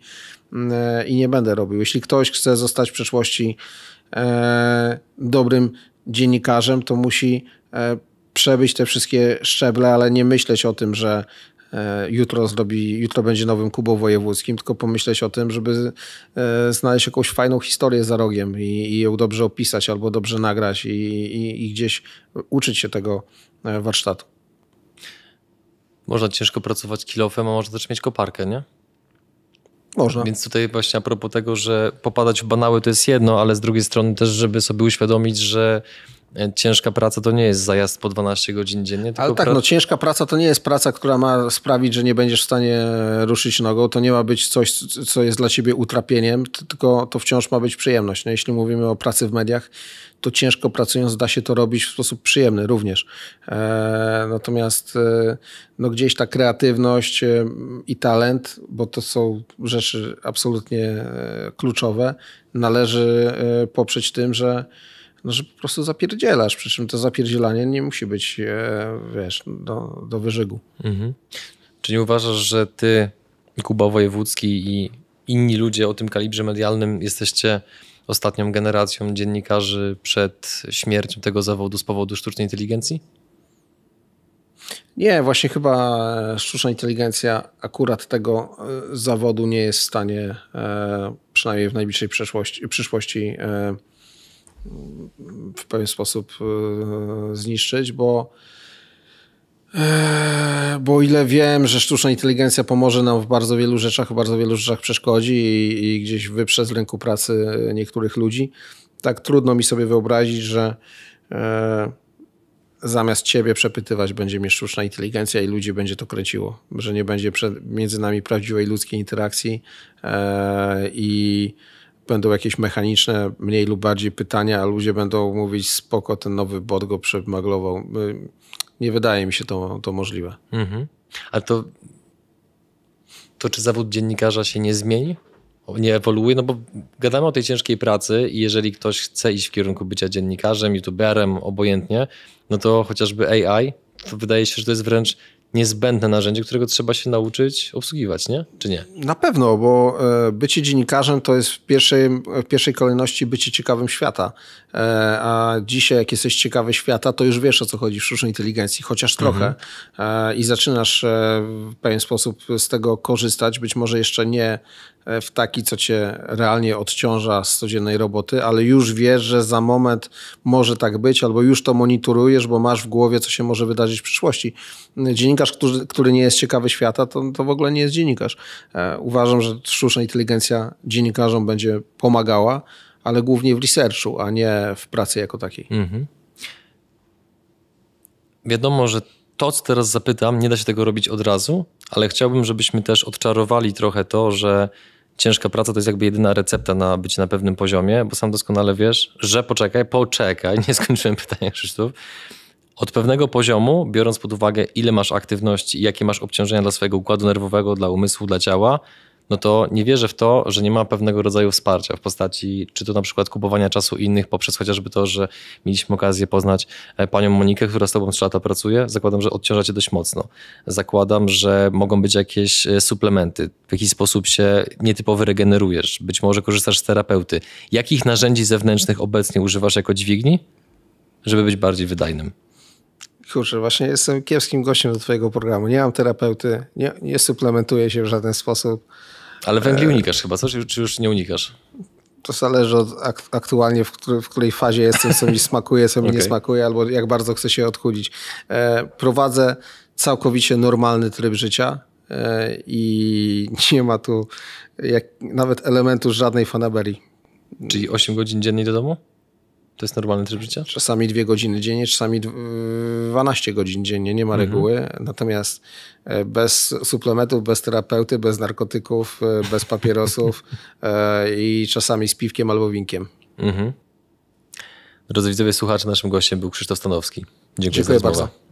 i nie będę robił. Jeśli ktoś chce zostać w przeszłości e, dobrym dziennikarzem, to musi e, przebyć te wszystkie szczeble, ale nie myśleć o tym, że e, jutro zrobi, jutro będzie nowym Kubą Wojewódzkim, tylko pomyśleć o tym, żeby znaleźć jakąś fajną historię za rogiem i, i ją dobrze opisać albo dobrze nagrać i, i, i gdzieś uczyć się tego warsztatu. Można ciężko pracować kilofem, a można też mieć koparkę, nie? Można. Więc tutaj właśnie a propos tego, że popadać w banały to jest jedno, ale z drugiej strony też, żeby sobie uświadomić, że ciężka praca to nie jest zajazd po 12 godzin dziennie. Ale tak, no ciężka praca to nie jest praca, która ma sprawić, że nie będziesz w stanie ruszyć nogą. To nie ma być coś, co jest dla ciebie utrapieniem, tylko to wciąż ma być przyjemność. No, jeśli mówimy o pracy w mediach, to ciężko pracując da się to robić w sposób przyjemny również. E, natomiast e, no gdzieś ta kreatywność e, i talent, bo to są rzeczy absolutnie e, kluczowe, należy e, poprzeć tym, że no, że po prostu zapierdzielasz, przy czym to zapierdzielanie nie musi być, e, wiesz, do, do wyżygu. Mhm. Czyli uważasz, że ty, Kuba Wojewódzki i inni ludzie o tym kalibrze medialnym jesteście ostatnią generacją dziennikarzy przed śmiercią tego zawodu z powodu sztucznej inteligencji? Nie, właśnie chyba e, sztuczna inteligencja akurat tego e, zawodu nie jest w stanie, przynajmniej w najbliższej przyszłości, przyszłości w pewien sposób e, zniszczyć, bo e, bo ile wiem, że sztuczna inteligencja pomoże nam w bardzo wielu rzeczach, w bardzo wielu rzeczach przeszkodzi i, i gdzieś wyprze z rynku pracy niektórych ludzi, tak trudno mi sobie wyobrazić, że e, zamiast ciebie przepytywać będzie mnie sztuczna inteligencja i ludzi będzie to kręciło, że nie będzie między nami prawdziwej ludzkiej interakcji i będą jakieś mechaniczne, mniej lub bardziej pytania, a ludzie będą mówić spoko, ten nowy bot go przemaglował. Y, nie wydaje mi się to, to możliwe. Mhm. A to, to czy zawód dziennikarza się nie zmieni? Nie ewoluuje? No bo gadamy o tej ciężkiej pracy i jeżeli ktoś chce iść w kierunku bycia dziennikarzem, youtuberem, obojętnie, no to chociażby AI, to wydaje się, że to jest wręcz niezbędne narzędzie, którego trzeba się nauczyć obsługiwać, nie? Czy nie? Na pewno, bo e, bycie dziennikarzem to jest w pierwszej, w pierwszej kolejności bycie ciekawym świata. E, a dzisiaj, jak jesteś ciekawy świata, to już wiesz, o co chodzi w sztucznej inteligencji, chociaż trochę. Mhm. E, I zaczynasz w pewien sposób z tego korzystać. Być może jeszcze nie E, w taki, co cię realnie odciąża z codziennej roboty, ale już wiesz, że za moment może tak być, albo już to monitorujesz, bo masz w głowie, co się może wydarzyć w przyszłości. Dziennikarz, który, który nie jest ciekawy świata, to, to w ogóle nie jest dziennikarz. E, uważam, że sztuczna inteligencja dziennikarzom będzie pomagała, ale głównie w researchu, a nie w pracy jako takiej. Mhm. Wiadomo, że to, co teraz zapytam, nie da się tego robić od razu, ale chciałbym, żebyśmy też odczarowali trochę to, że ciężka praca to jest jakby jedyna recepta na bycie na pewnym poziomie, bo sam doskonale wiesz, że poczekaj, poczekaj, nie skończyłem pytania Krzysztof. Od pewnego poziomu, biorąc pod uwagę ile masz aktywności i jakie masz obciążenia dla swojego układu nerwowego, dla umysłu, dla ciała, no to nie wierzę w to, że nie ma pewnego rodzaju wsparcia w postaci czy to na przykład kupowania czasu innych poprzez chociażby to, że mieliśmy okazję poznać e, panią Monikę, która z tobą 3 lata pracuje. Zakładam, że odciąża cię dość mocno. Zakładam, że mogą być jakieś e, suplementy. W jakiś sposób się nietypowo regenerujesz. Być może korzystasz z terapeuty. Jakich narzędzi zewnętrznych obecnie używasz jako dźwigni, żeby być bardziej wydajnym? Kurczę, właśnie jestem kiepskim gościem do twojego programu. Nie mam terapeuty, nie, nie suplementuję się w żaden sposób ale węgli e, unikasz chyba, co? Czy, już nie unikasz? To zależy od aktualnie, w, który, w której fazie jestem, co mi smakuje, co mi okay. nie smakuje, albo jak bardzo chcę się odchudzić. E, prowadzę całkowicie normalny tryb życia e, i nie ma tu jak, nawet elementu żadnej fanaberii. Czyli 8 godzin dziennie do domu? To jest normalny tryb życia? Czasami dwie godziny dziennie, czasami 12 godzin dziennie, nie ma mhm. reguły. Natomiast e, bez suplementów, bez terapeuty, bez narkotyków, e, bez papierosów e, i czasami z piwkiem albo winkiem. Mhm. Drodzy widzowie, słuchacze, naszym gościem był Krzysztof Stanowski. Dziękuję, Dziękuję bardzo.